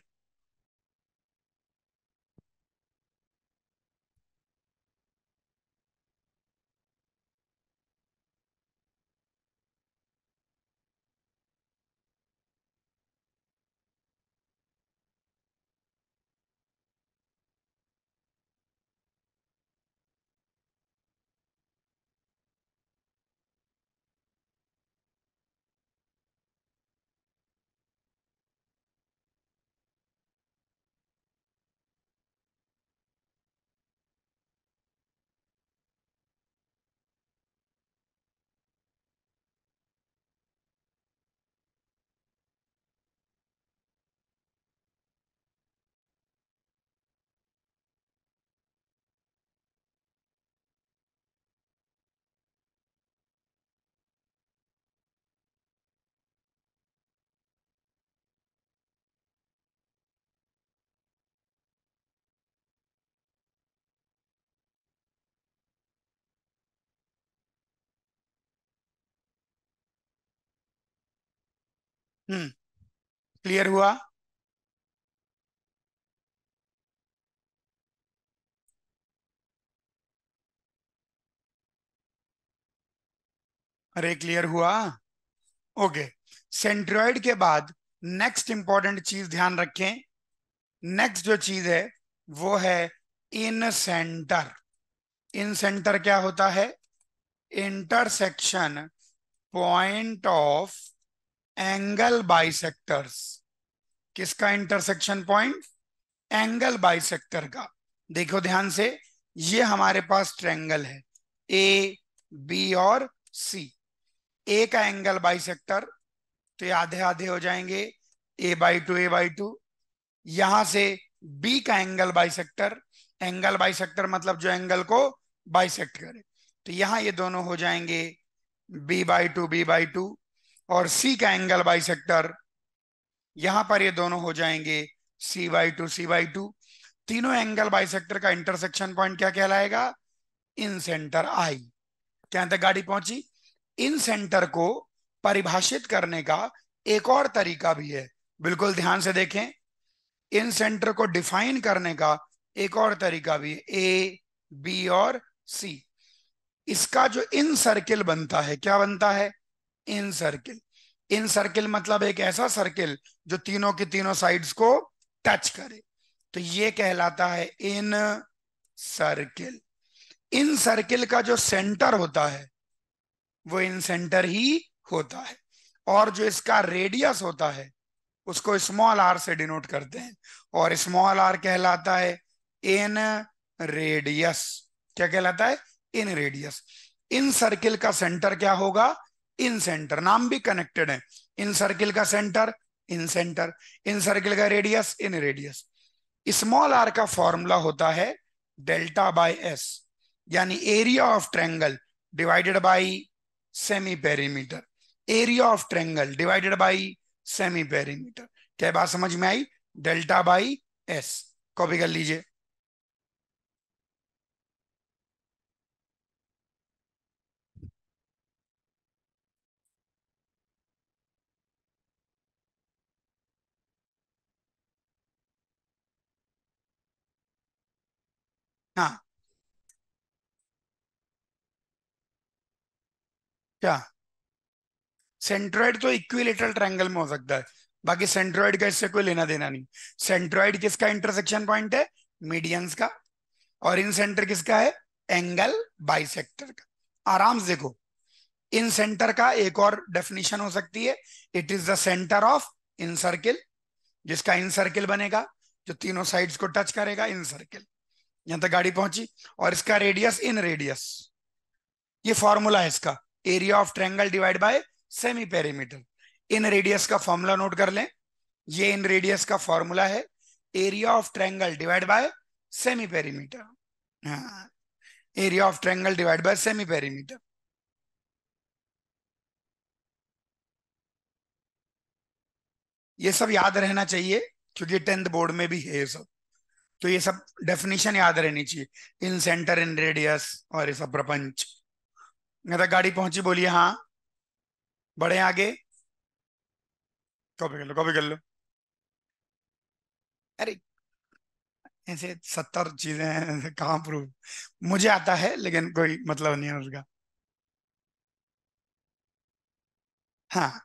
हम्म क्लियर हुआ अरे clear हुआ ओके सेंट्रॉइड के बाद नेक्स्ट इंपॉर्टेंट चीज ध्यान रखें next जो चीज है वो है इन सेंटर इन सेंटर क्या होता है intersection point of angle bisectors किसका इंटरसेक्शन पॉइंट एंगल बाइसेक्टर का देखो ध्यान से ये हमारे पास ट्रेंगल है ए बी और सी ए का एंगल बाइसेक्टर तो ये आधे आधे हो जाएंगे A by two A by two यहां से बी का एंगल बाइसेक्टर एंगल बाइसेक्टर मतलब जो एंगल को बाइसेक्ट करे तो यहां ये दोनों हो जाएंगे B by two B by two और सी का एंगल बाई सेक्टर यहां पर ये दोनों हो जाएंगे C by two C by two तीनों एंगल बाई सेक्टर का इंटरसेक्शन पॉइंट क्या कहलाएगा इन सेंटर आई क्या तक गाड़ी पहुंची इन सेंटर को परिभाषित करने का एक और तरीका भी है बिल्कुल ध्यान से देखें इन सेंटर को डिफाइन करने का एक और तरीका भी है ए बी और सी इसका जो इन सर्किल बनता है क्या बनता है इन सर्किल इन सर्किल मतलब एक ऐसा सर्किल जो तीनों की तीनों साइड्स को टच करे तो ये कहलाता है इन सर्किल इन सर्किल का जो सेंटर होता है वो इन सेंटर ही होता है और जो इसका रेडियस होता है उसको स्मॉल आर से डिनोट करते हैं और स्मॉल आर कहलाता है इन रेडियस क्या कहलाता है इन रेडियस इन सर्किल का सेंटर क्या होगा इन सेंटर नाम भी कनेक्टेड है इन सर्किल का centre incentre incircle का radius inradius small R का फॉर्मूला होता है डेल्टा बाय एस यानी area of triangle divided by semi perimeter area of triangle divided by semi perimeter क्या बात समझ में आई डेल्टा बाई एस कॉपी कर लीजिए हाँ क्या सेंट्रॉइड तो इक्विलेटरल ट्रायंगल में हो सकता है बाकी सेंट्रॉइड का इससे कोई लेना देना नहीं सेंट्रॉइड किसका इंटरसेक्शन पॉइंट है मीडियंस का और इन सेंटर किसका है एंगल बाइसेक्टर का आराम से देखो इन सेंटर का एक और डेफिनेशन हो सकती है it is the centre of incircle जिसका इन सर्किल बनेगा जो तीनों साइड्स को टच करेगा इन सर्किल यहां तक गाड़ी पहुंची और इसका रेडियस इन रेडियस ये फॉर्मूला है इसका area of triangle divide by semi perimeter inradius का फॉर्मूला नोट कर लें ये इन रेडियस का फॉर्मूला है area of triangle divide by semi perimeter area of triangle divide by semi perimeter ये सब याद रहना चाहिए क्योंकि टेंथ बोर्ड में भी है ये सब तो ये सब डेफिनेशन याद रहनी चाहिए इन सेंटर इन रेडियस और ये सब प्रपंच तक गाड़ी पहुंची बोलिए हाँ बड़े आगे कॉपी कर लो कॉपी कर लो अरे ऐसे सत्तर चीजें कहा प्रूफ मुझे आता है लेकिन कोई मतलब नहीं है उसका हाँ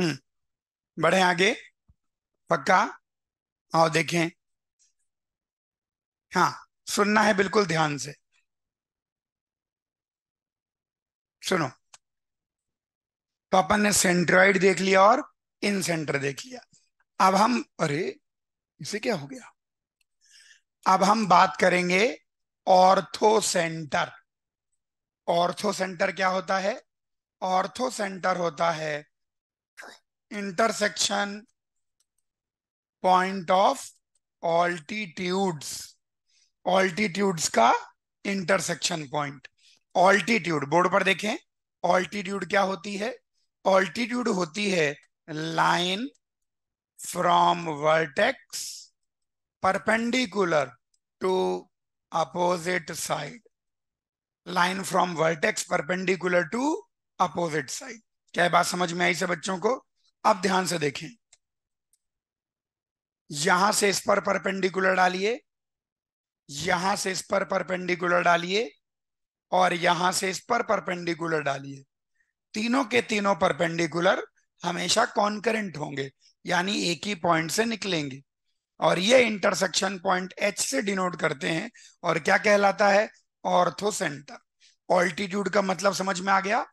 हम्म बढ़े आगे पक्का आओ देखें हाँ सुनना है बिल्कुल ध्यान से सुनो तो अपन ने सेंट्रॉइड देख लिया और इन सेंटर देख लिया अब हम अरे इसे क्या हो गया अब हम बात करेंगे ऑर्थो सेंटर ऑर्थो सेंटर क्या होता है ऑर्थो सेंटर होता है intersection point of altitudes altitudes का इंटरसेक्शन पॉइंट ऑल्टीट्यूड बोर्ड पर देखें ऑल्टीट्यूड क्या होती है ऑल्टीट्यूड होती है line from vertex perpendicular to opposite side line from vertex perpendicular to opposite side क्या बात समझ में आई से बच्चों को अब ध्यान से देखें यहां से इस पर परपेंडिकुलर डालिए यहां से इस पर परपेंडिकुलर डालिए और यहां से इस पर परपेंडिकुलर डालिए तीनों के तीनों परपेंडिकुलर हमेशा कॉन्करेंट होंगे यानी एक ही पॉइंट से निकलेंगे और ये इंटरसेक्शन पॉइंट एच से डिनोट करते हैं और क्या कहलाता है ऑर्थो सेंटर ऑल्टीट्यूड का मतलब समझ में आ गया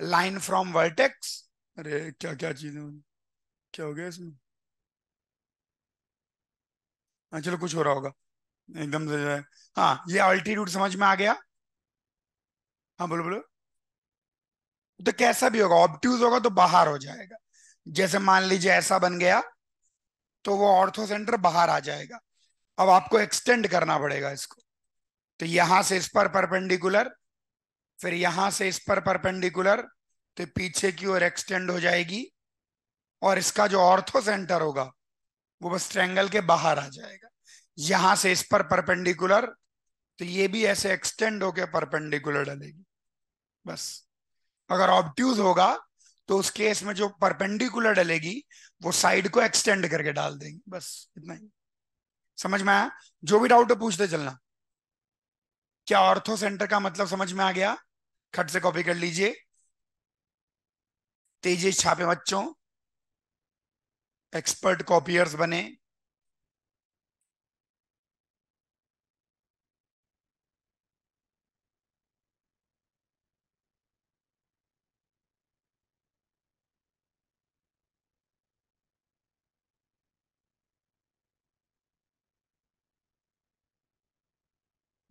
लाइन फ्रॉम वर्टेक्स अरे क्या क्या चीजें क्या हो गया इसमें हाँ चलो कुछ हो रहा होगा एकदम से जो है हाँ ये अल्टीट्यूड समझ में आ गया हाँ बोलो बोलो तो कैसा भी होगा ऑप्ट्यूज होगा तो बाहर हो जाएगा जैसे मान लीजिए ऐसा बन गया तो वो ऑर्थो सेंटर बाहर आ जाएगा अब आपको एक्सटेंड करना पड़ेगा इसको तो यहां से इस पर परपेंडिकुलर फिर यहां से इस पर परपेंडिकुलर तो पीछे की ओर एक्सटेंड हो जाएगी और इसका जो ऑर्थो सेंटर होगा वो बस ट्रैंगल के बाहर आ जाएगा यहां से इस पर परपेंडिकुलर तो ये भी ऐसे एक्सटेंड होके परपेंडिकुलर डालेगी बस अगर ऑब्ट्यूज होगा तो उस केस में जो परपेंडिकुलर डलेगी वो साइड को एक्सटेंड करके डाल देंगे बस इतना ही समझ में आया जो भी डाउट है पूछते चलना क्या ऑर्थो सेंटर का मतलब समझ में आ गया खट से कॉपी कर लीजिए तेजी छापे बच्चों एक्सपर्ट कॉपियर्स बने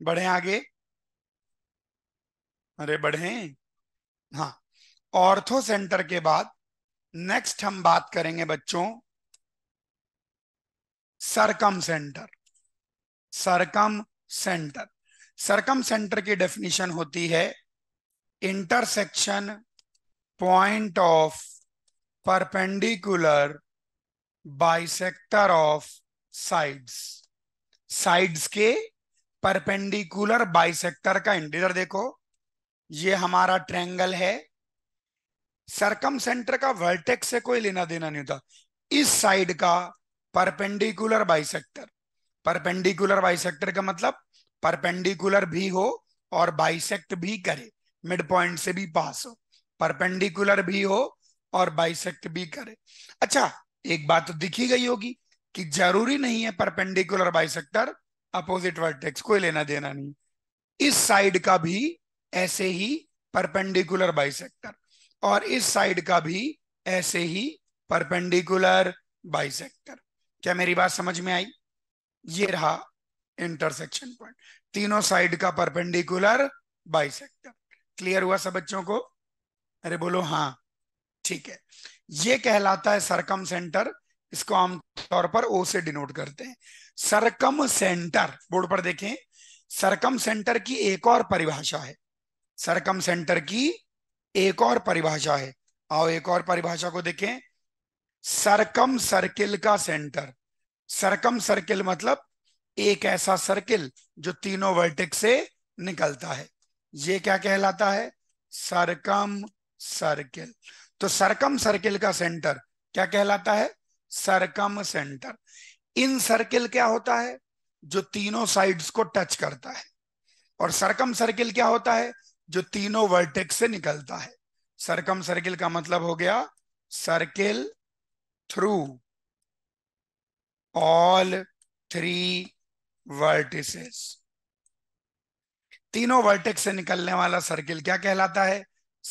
बढ़े आगे अरे बढ़े हाँ ऑर्थो सेंटर के बाद नेक्स्ट हम बात करेंगे बच्चों circumcentre circumcentre circumcentre की डेफिनेशन होती है intersection point of perpendicular bisector of sides sides के परपेंडिकुलर बाइसेक्टर का इंटीरियर देखो ये हमारा ट्रेंगल है सरकम सेंटर का वर्टेक्स से कोई लेना देना नहीं होता इस साइड का परपेंडिकुलर बाइसेक्टर परपेंडिकुलर बाइसेक्टर का मतलब परपेंडिकुलर भी हो और बाइसेक्ट भी करे मिड पॉइंट से भी पास हो परपेंडिकुलर भी हो और बाइसेक्ट भी करे अच्छा एक बात तो दिखी गई होगी कि जरूरी नहीं है परपेंडिकुलर बाइसेक्टर अपोजिट वर्टेक्स कोई लेना देना नहीं इस साइड का भी ऐसे ही परपेंडिकुलर बाइसेक्टर और इस साइड का भी ऐसे ही परपेंडिकुलर बाइसेक्टर क्या मेरी बात समझ में आई ये रहा इंटरसेक्शन पॉइंट तीनों साइड का परपेंडिकुलर बाइसेक्टर क्लियर हुआ सब बच्चों को अरे बोलो हाँ ठीक है ये कहलाता है सरकम सेंटर इसको आमतौर पर ओ से डिनोट करते हैं सरकम सेंटर बोर्ड पर देखें सरकम सेंटर की एक और परिभाषा है सरकम सेंटर की एक और परिभाषा है आओ एक और परिभाषा को देखें सरकम सर्किल का सेंटर सरकम सर्किल मतलब एक ऐसा सर्किल जो तीनों वर्टिक से निकलता है ये क्या कहलाता है सरकम सर्किल तो सरकम सर्किल का सेंटर क्या कहलाता है सरकम सेंटर इन सर्किल क्या होता है जो तीनों साइड्स को टच करता है और सरकम सर्किल क्या होता है जो तीनों वर्टेक्स से निकलता है सरकम सर्किल का मतलब हो गया circle through all three vertices तीनों वर्टेक्स से निकलने वाला सर्किल क्या कहलाता है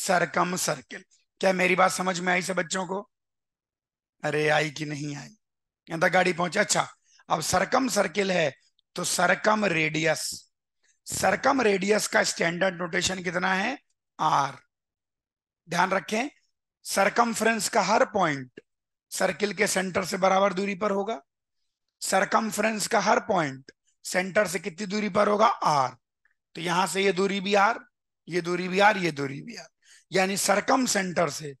सरकम सर्किल क्या मेरी बात समझ में आई से बच्चों को अरे आई कि नहीं आई यहां तक गाड़ी पहुंचे अच्छा अब सरकम सर्किल है तो सरकम रेडियस सरकम रेडियस का स्टैंडर्ड नोटेशन कितना है आर ध्यान रखें सरकम का हर पॉइंट सर्किल के सेंटर से बराबर दूरी पर होगा सरकम का हर पॉइंट सेंटर से कितनी दूरी पर होगा आर तो यहां से ये दूरी भी आर ये दूरी भी आर ये दूरी भी आर यानी सरकम सेंटर से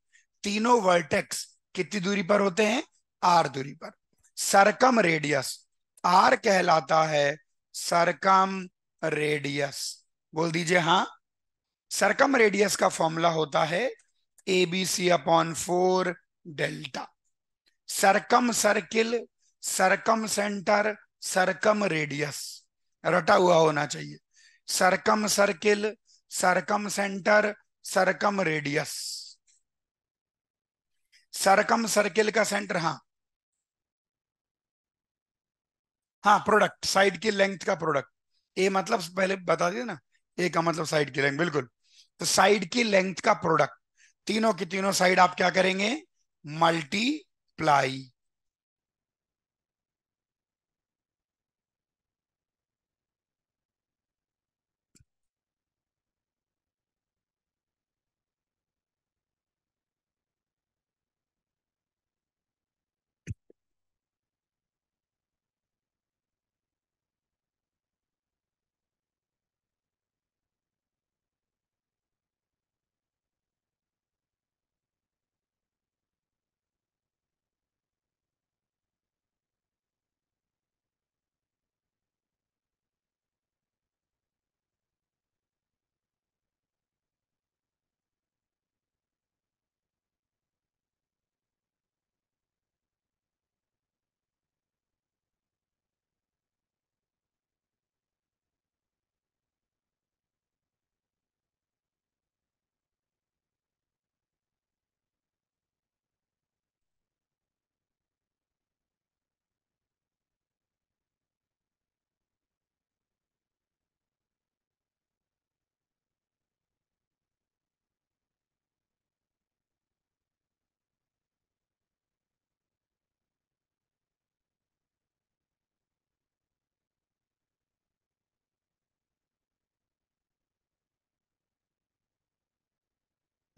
तीनों वर्टेक्स कितनी दूरी पर होते हैं आर दूरी पर सरकम रेडियस आर कहलाता है सरकम रेडियस बोल दीजिए हाँ सरकम रेडियस का फॉर्मूला होता है A B C upon four delta circumcircle circumcentre circumradius रटा हुआ होना चाहिए circumcircle circumcentre circumradius circumcircle का सेंटर हाँ हाँ प्रोडक्ट साइड की लेंथ का प्रोडक्ट ए मतलब पहले बता दिया ना ए का मतलब साइड की लेंथ बिल्कुल तो साइड की लेंथ का प्रोडक्ट तीनों की तीनों साइड आप क्या करेंगे मल्टीप्लाई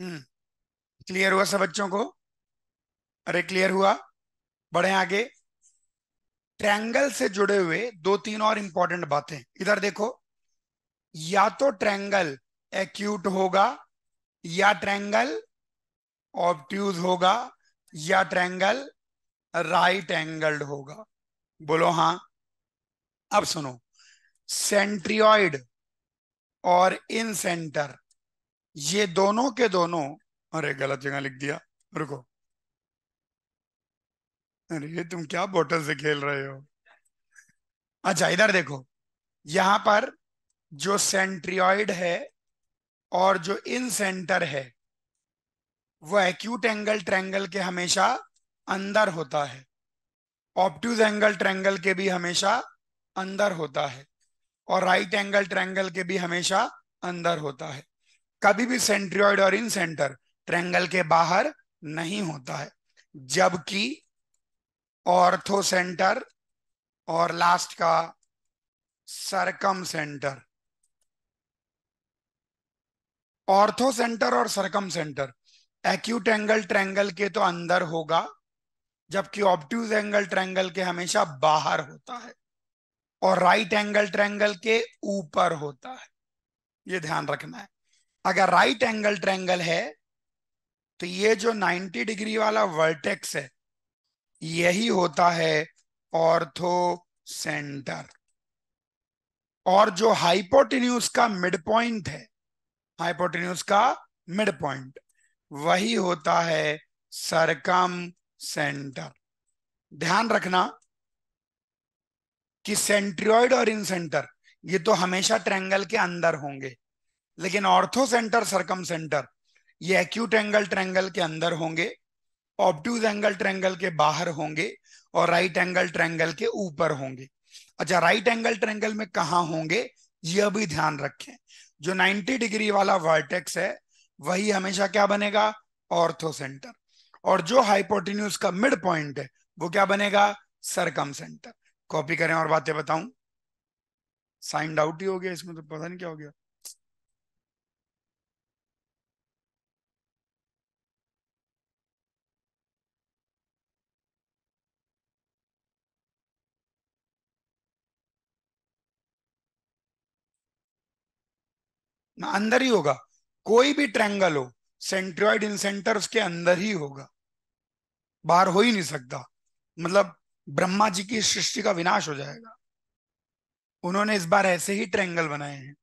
क्लियर हम्म। हुआ सब बच्चों को अरे क्लियर हुआ बढ़े आगे ट्रैंगल से जुड़े हुए दो तीन और इंपॉर्टेंट बातें इधर देखो या तो ट्रैंगल एक्यूट होगा या ट्रैंगल ऑप्ट्यूज होगा या ट्रैंगल राइट एंगल्ड होगा बोलो हां अब सुनो सेंट्रियोइड और इन सेंटर ये दोनों के दोनों अरे गलत जगह लिख दिया रुको अरे तुम क्या बोतल से खेल रहे हो अच्छा इधर देखो यहां पर जो सेंट्रियोइड है और जो इन सेंटर है वो एक्यूट एंगल ट्रैंगल के हमेशा अंदर होता है ऑप्टूज एंगल ट्रैंगल के भी हमेशा अंदर होता है और राइट एंगल ट्रैंगल के भी हमेशा अंदर होता है कभी भी सेंट्रियोइड और इन सेंटर ट्रेंगल के बाहर नहीं होता है जबकि ऑर्थो सेंटर और लास्ट का सरकम सेंटर ऑर्थो सेंटर और circumcentre acute angle triangle के तो अंदर होगा जबकि ऑब्ट्यूज एंगल ट्रैंगल के हमेशा बाहर होता है और राइट एंगल ट्रैंगल के ऊपर होता है ये ध्यान रखना है अगर राइट एंगल ट्रैंगल है तो ये जो 90 डिग्री वाला वर्टेक्स है यही होता है ऑर्थो सेंटर और जो हाइपोटिन्यूस का मिड पॉइंट है हाइपोटिन्यूस का मिड पॉइंट वही होता है सरकम सेंटर ध्यान रखना कि सेंट्रॉइड और इन सेंटर ये तो हमेशा ट्रेंगल के अंदर होंगे लेकिन ऑर्थो सेंटर सरकम सेंटर ये एक्यूट एंगल ट्रैंगल के अंदर होंगे ऑप्टूज एंगल ट्रेंगल के बाहर होंगे और राइट एंगल ट्रैंगल के ऊपर होंगे अच्छा राइट एंगल ट्रेंगल में कहा होंगे यह भी ध्यान रखें जो 90 डिग्री वाला वर्टेक्स है वही हमेशा क्या बनेगा ऑर्थो सेंटर और जो हाइपोटिन्यूस का मिड पॉइंट है वो क्या बनेगा सरकम सेंटर कॉपी करें और बातें बताऊं साइंड आउट ही हो गया इसमें तो पता नहीं क्या हो गया अंदर ही होगा कोई भी ट्रैंगल हो सेंट्रॉइड इन सेंटर उसके अंदर ही होगा बाहर हो ही नहीं सकता मतलब ब्रह्मा जी की सृष्टि का विनाश हो जाएगा उन्होंने इस बार ऐसे ही ट्रैंगल बनाए हैं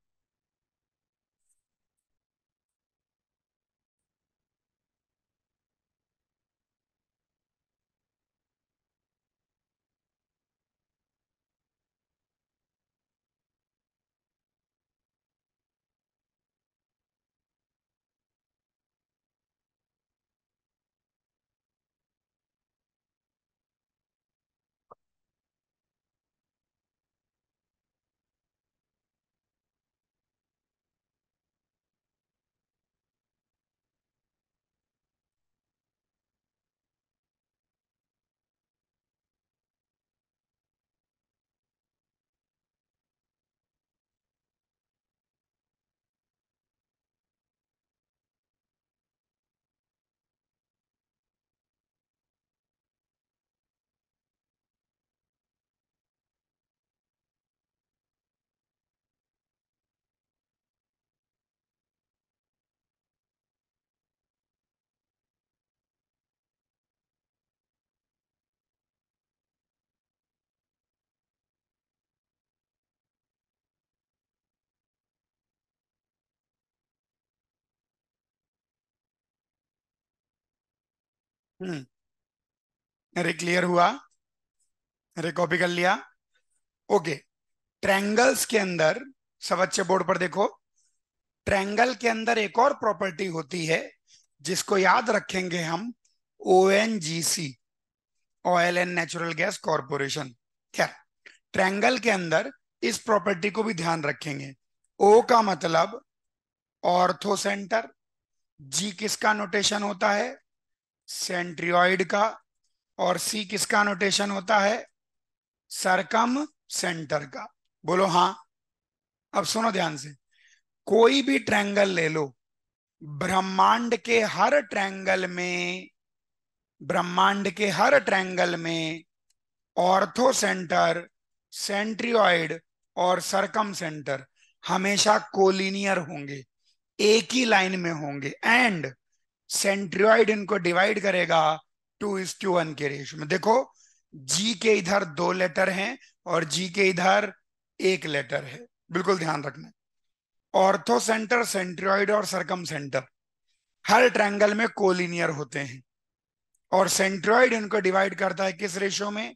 हम्म अरे क्लियर हुआ अरे कॉपी कर लिया ओके ट्रैंगल्स के अंदर सब अच्छे बोर्ड पर देखो ट्रैंगल के अंदर एक और प्रॉपर्टी होती है जिसको याद रखेंगे हम O N G C oil and natural gas corporation क्या ट्रैंगल के अंदर इस प्रॉपर्टी को भी ध्यान रखेंगे ओ का मतलब ऑर्थो सेंटर जी किसका नोटेशन होता है सेंट्रियोइड का और सी किसका नोटेशन होता है सरकम सेंटर का बोलो हां अब सुनो ध्यान से कोई भी ट्रैंगल ले लो ब्रह्मांड के हर ट्रैंगल में ब्रह्मांड के हर ट्रैंगल में ऑर्थो सेंटर सेंट्रियोइड और सरकम सेंटर हमेशा कोलिनियर होंगे एक ही लाइन में होंगे एंड सेंट्रियोइड इनको डिवाइड करेगा टू इज टू वन के रेशो में देखो जी के इधर दो लेटर हैं और जी के इधर एक लेटर है बिल्कुल ध्यान रखना ऑर्थो सेंटर सेंट्रियोइड और सरकम सेंटर हर ट्रैंगल में कोलिनियर होते हैं और सेंट्रोइड इनको डिवाइड करता है किस रेशो में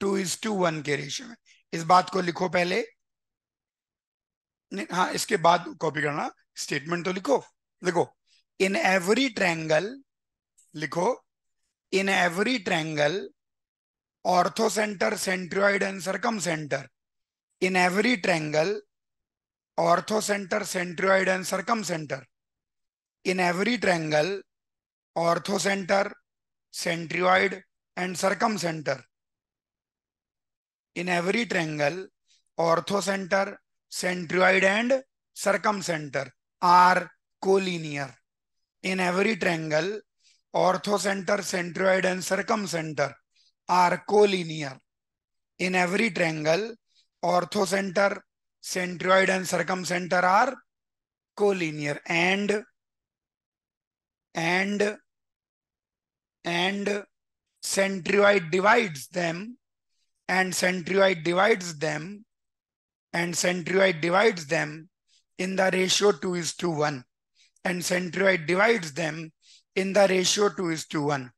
टू इज टू वन के रेशो में इस बात को लिखो पहले हाँ इसके बाद कॉपी करना स्टेटमेंट तो लिखो देखो इन एवरी ट्रैंगल लिखो in every triangle orthocentre centroid and circumcentre in every triangle orthocentre centroid and circumcentre in every triangle orthocentre centroid and circumcentre triangle orthocentre centroid and circumcentre are collinear in every triangle, orthocenter, centroid and circumcenter are collinear. In every triangle, orthocenter, centroid and circumcenter are collinear and and and centroid divides them and centroid divides them and centroid divides them in the ratio 2 is to 1. and centroid divides them in the ratio 2 is to 1.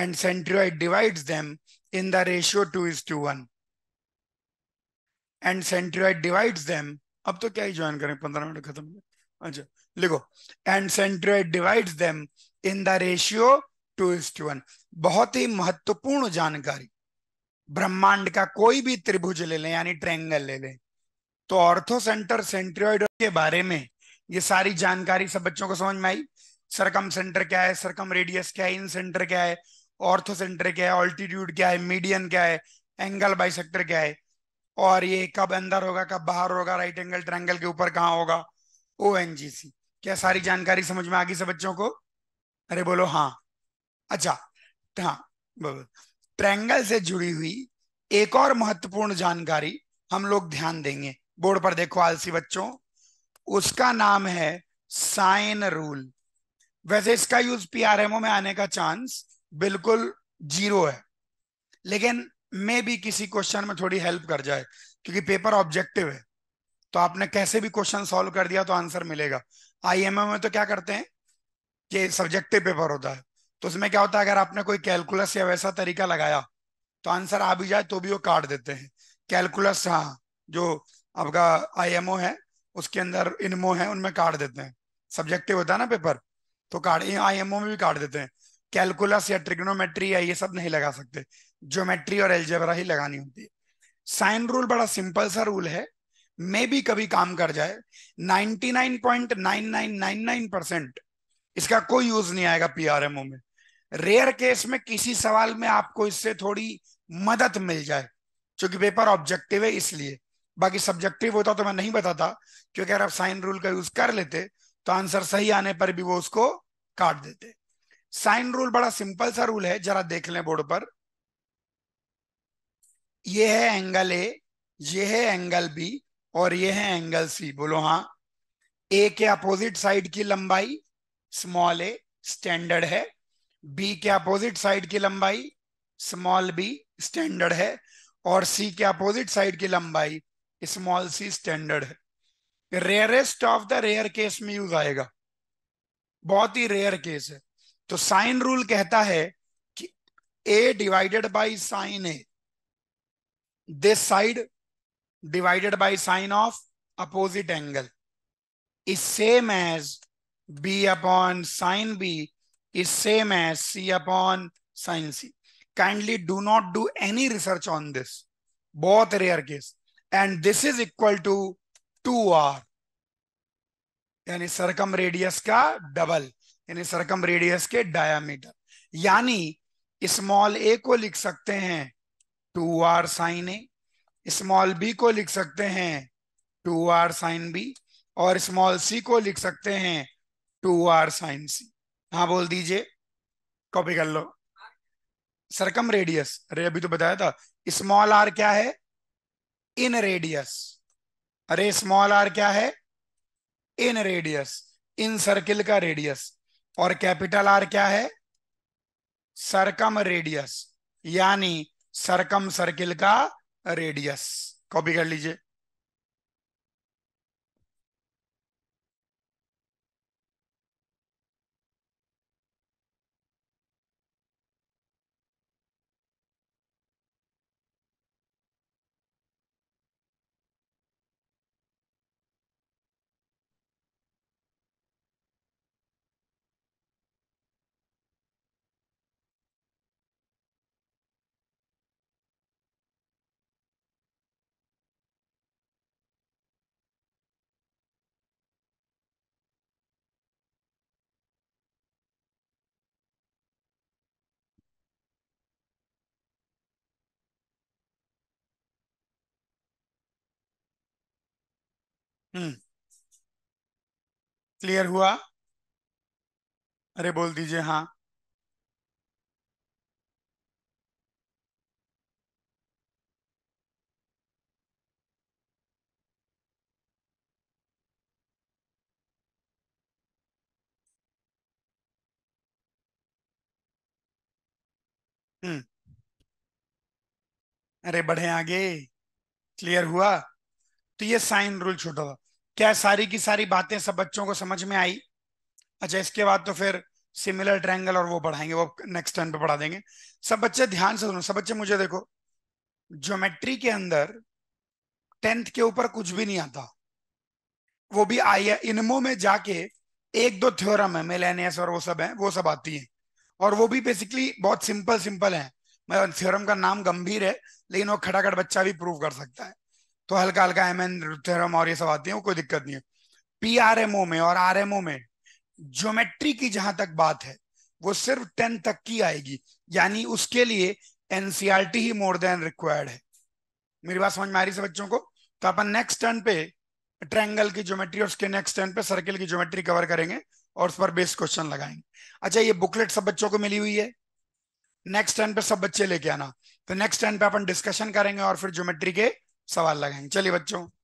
And centroid divides them in the ratio 2 is to 1. And centroid divides them अब तो क्या ही join करें पंद्रह minute खत्म अच्छा लिखो and centroid divides them in the ratio two is to one बहुत ही महत्वपूर्ण जानकारी ब्रह्मांड का कोई भी त्रिभुज ले लें यानी ट्रेंगल ले लें तो ऑर्थो सेंटर सेंट्रोइड के बारे में ये सारी जानकारी सब बच्चों को समझ में आई सरकम सेंटर क्या है सरकम रेडियस क्या है इन सेंटर क्या है ऑर्थो सेंटर क्या है ऑल्टीट्यूड क्या है मीडियन क्या है एंगल बाई सेक्टर क्या है और ये कब अंदर होगा कब बाहर होगा राइट एंगल ट्रैंगल के ऊपर कहाँ होगा ओ सी क्या सारी जानकारी समझ में आ गई सब बच्चों को अरे बोलो हाँ अच्छा हाँ ट्रैंगल से जुड़ी हुई एक और महत्वपूर्ण जानकारी हम लोग ध्यान देंगे बोर्ड पर देखो आलसी बच्चों उसका नाम है साइन रूल वैसे इसका यूज पीआरएमओ में आने का चांस बिल्कुल जीरो है लेकिन मे भी किसी क्वेश्चन में थोड़ी हेल्प कर जाए क्योंकि पेपर ऑब्जेक्टिव है तो आपने कैसे भी क्वेश्चन सॉल्व कर दिया तो आंसर मिलेगा आईएमएम में तो क्या करते हैं कि सब्जेक्टिव पेपर होता है तो उसमें क्या होता है अगर आपने कोई कैलकुलस या वैसा तरीका लगाया तो आंसर आ भी जाए तो भी वो काट देते हैं कैलकुलस हाँ जो आपका ओ है उसके अंदर इनमो है उनमें काट देते हैं सब्जेक्टिव होता है ना पेपर तो काट आई एमओ में भी काट देते हैं कैलकुलस या ट्रिग्नोमेट्री या ये सब नहीं लगा सकते ज्योमेट्री और एल्जेबरा ही लगानी होती है साइन रूल बड़ा सिंपल सा रूल है मे भी कभी काम कर जाए 99.9999 परसेंट इसका कोई यूज नहीं आएगा पीआरएमओ में रेयर केस में किसी सवाल में आपको इससे थोड़ी मदद मिल जाए क्योंकि पेपर ऑब्जेक्टिव है इसलिए बाकी सब्जेक्टिव होता तो मैं नहीं बताता क्योंकि अगर आप साइन रूल का यूज कर लेते तो आंसर सही आने पर भी वो उसको काट देते साइन रूल बड़ा सिंपल सा रूल है जरा देख लें बोर्ड पर ये है एंगल ए ये है एंगल बी और ये है एंगल सी बोलो हाँ ए के अपोजिट साइड की लंबाई स्मॉल ए स्टैंडर्ड है बी के अपोजिट साइड की लंबाई स्मॉल बी स्टैंडर्ड है और सी के अपोजिट साइड की लंबाई स्मॉल सी स्टैंडर्ड है rarest of the rare case में यूज आएगा बहुत ही रेयर केस है तो साइन रूल कहता है कि A divided by sine A this side divided by sine of opposite angle is same as B upon sine B is same as C upon sine C kindly do not do any research on this बहुत rare case and this is equal to two R यानी circumradius का double यानी circumradius के diameter यानी small A को लिख सकते हैं टू आर साइन ए स्मॉल बी को लिख सकते हैं टू आर साइन बी और स्मॉल सी को लिख सकते हैं टू आर साइन सी हाँ बोल दीजिए कॉपी कर लो सरकम रेडियस अरे अभी तो बताया था स्मॉल आर क्या है इन रेडियस अरे स्मॉल आर क्या है इन रेडियस इन सर्किल का रेडियस और कैपिटल आर क्या है सरकम रेडियस यानी सरकम सर्किल का रेडियस कॉपी कर लीजिए क्लियर हम्म। हुआ अरे बोल दीजिए हाँ हम्म। अरे बढ़े आगे क्लियर हुआ तो ये साइन रूल छोटा था क्या सारी की सारी बातें सब बच्चों को समझ में आई अच्छा इसके बाद तो फिर सिमिलर ट्रैंगल और वो पढ़ाएंगे वो नेक्स्ट टर्न पे पढ़ा देंगे सब बच्चे ध्यान से सुनो सब बच्चे मुझे देखो ज्योमेट्री के अंदर टेंथ के ऊपर कुछ भी नहीं आता वो भी आई है इनमो में जाके एक दो थ्योरम है मेलेनियस और वो सब है वो सब आती है और वो भी बेसिकली बहुत सिंपल सिंपल है थ्योरम का नाम गंभीर है लेकिन वो खटाखट बच्चा भी प्रूव कर सकता है तो हल्का हल्का एम एन थेरम और ये सब आती है कोई दिक्कत नहीं है पी आर एम ओ में और आर एम ओ में ज्योमेट्री की जहां तक बात है वो सिर्फ टेन तक की आएगी यानी उसके लिए एनसीआरटी e ही मोर देन रिक्वायर्ड है मेरी बात समझ में आ रही है बच्चों को तो अपन नेक्स्ट टर्न पे ट्रायंगल की ज्योमेट्री और उसके नेक्स्ट टर्न पे सर्किल की ज्योमेट्री कवर करेंगे और उस पर बेस क्वेश्चन लगाएंगे अच्छा ये बुकलेट सब बच्चों को मिली हुई है नेक्स्ट टर्न पे सब बच्चे लेके आना तो नेक्स्ट टर्न पे अपन डिस्कशन करेंगे और फिर ज्योमेट्री के सवाल लगाएंगे चलिए बच्चों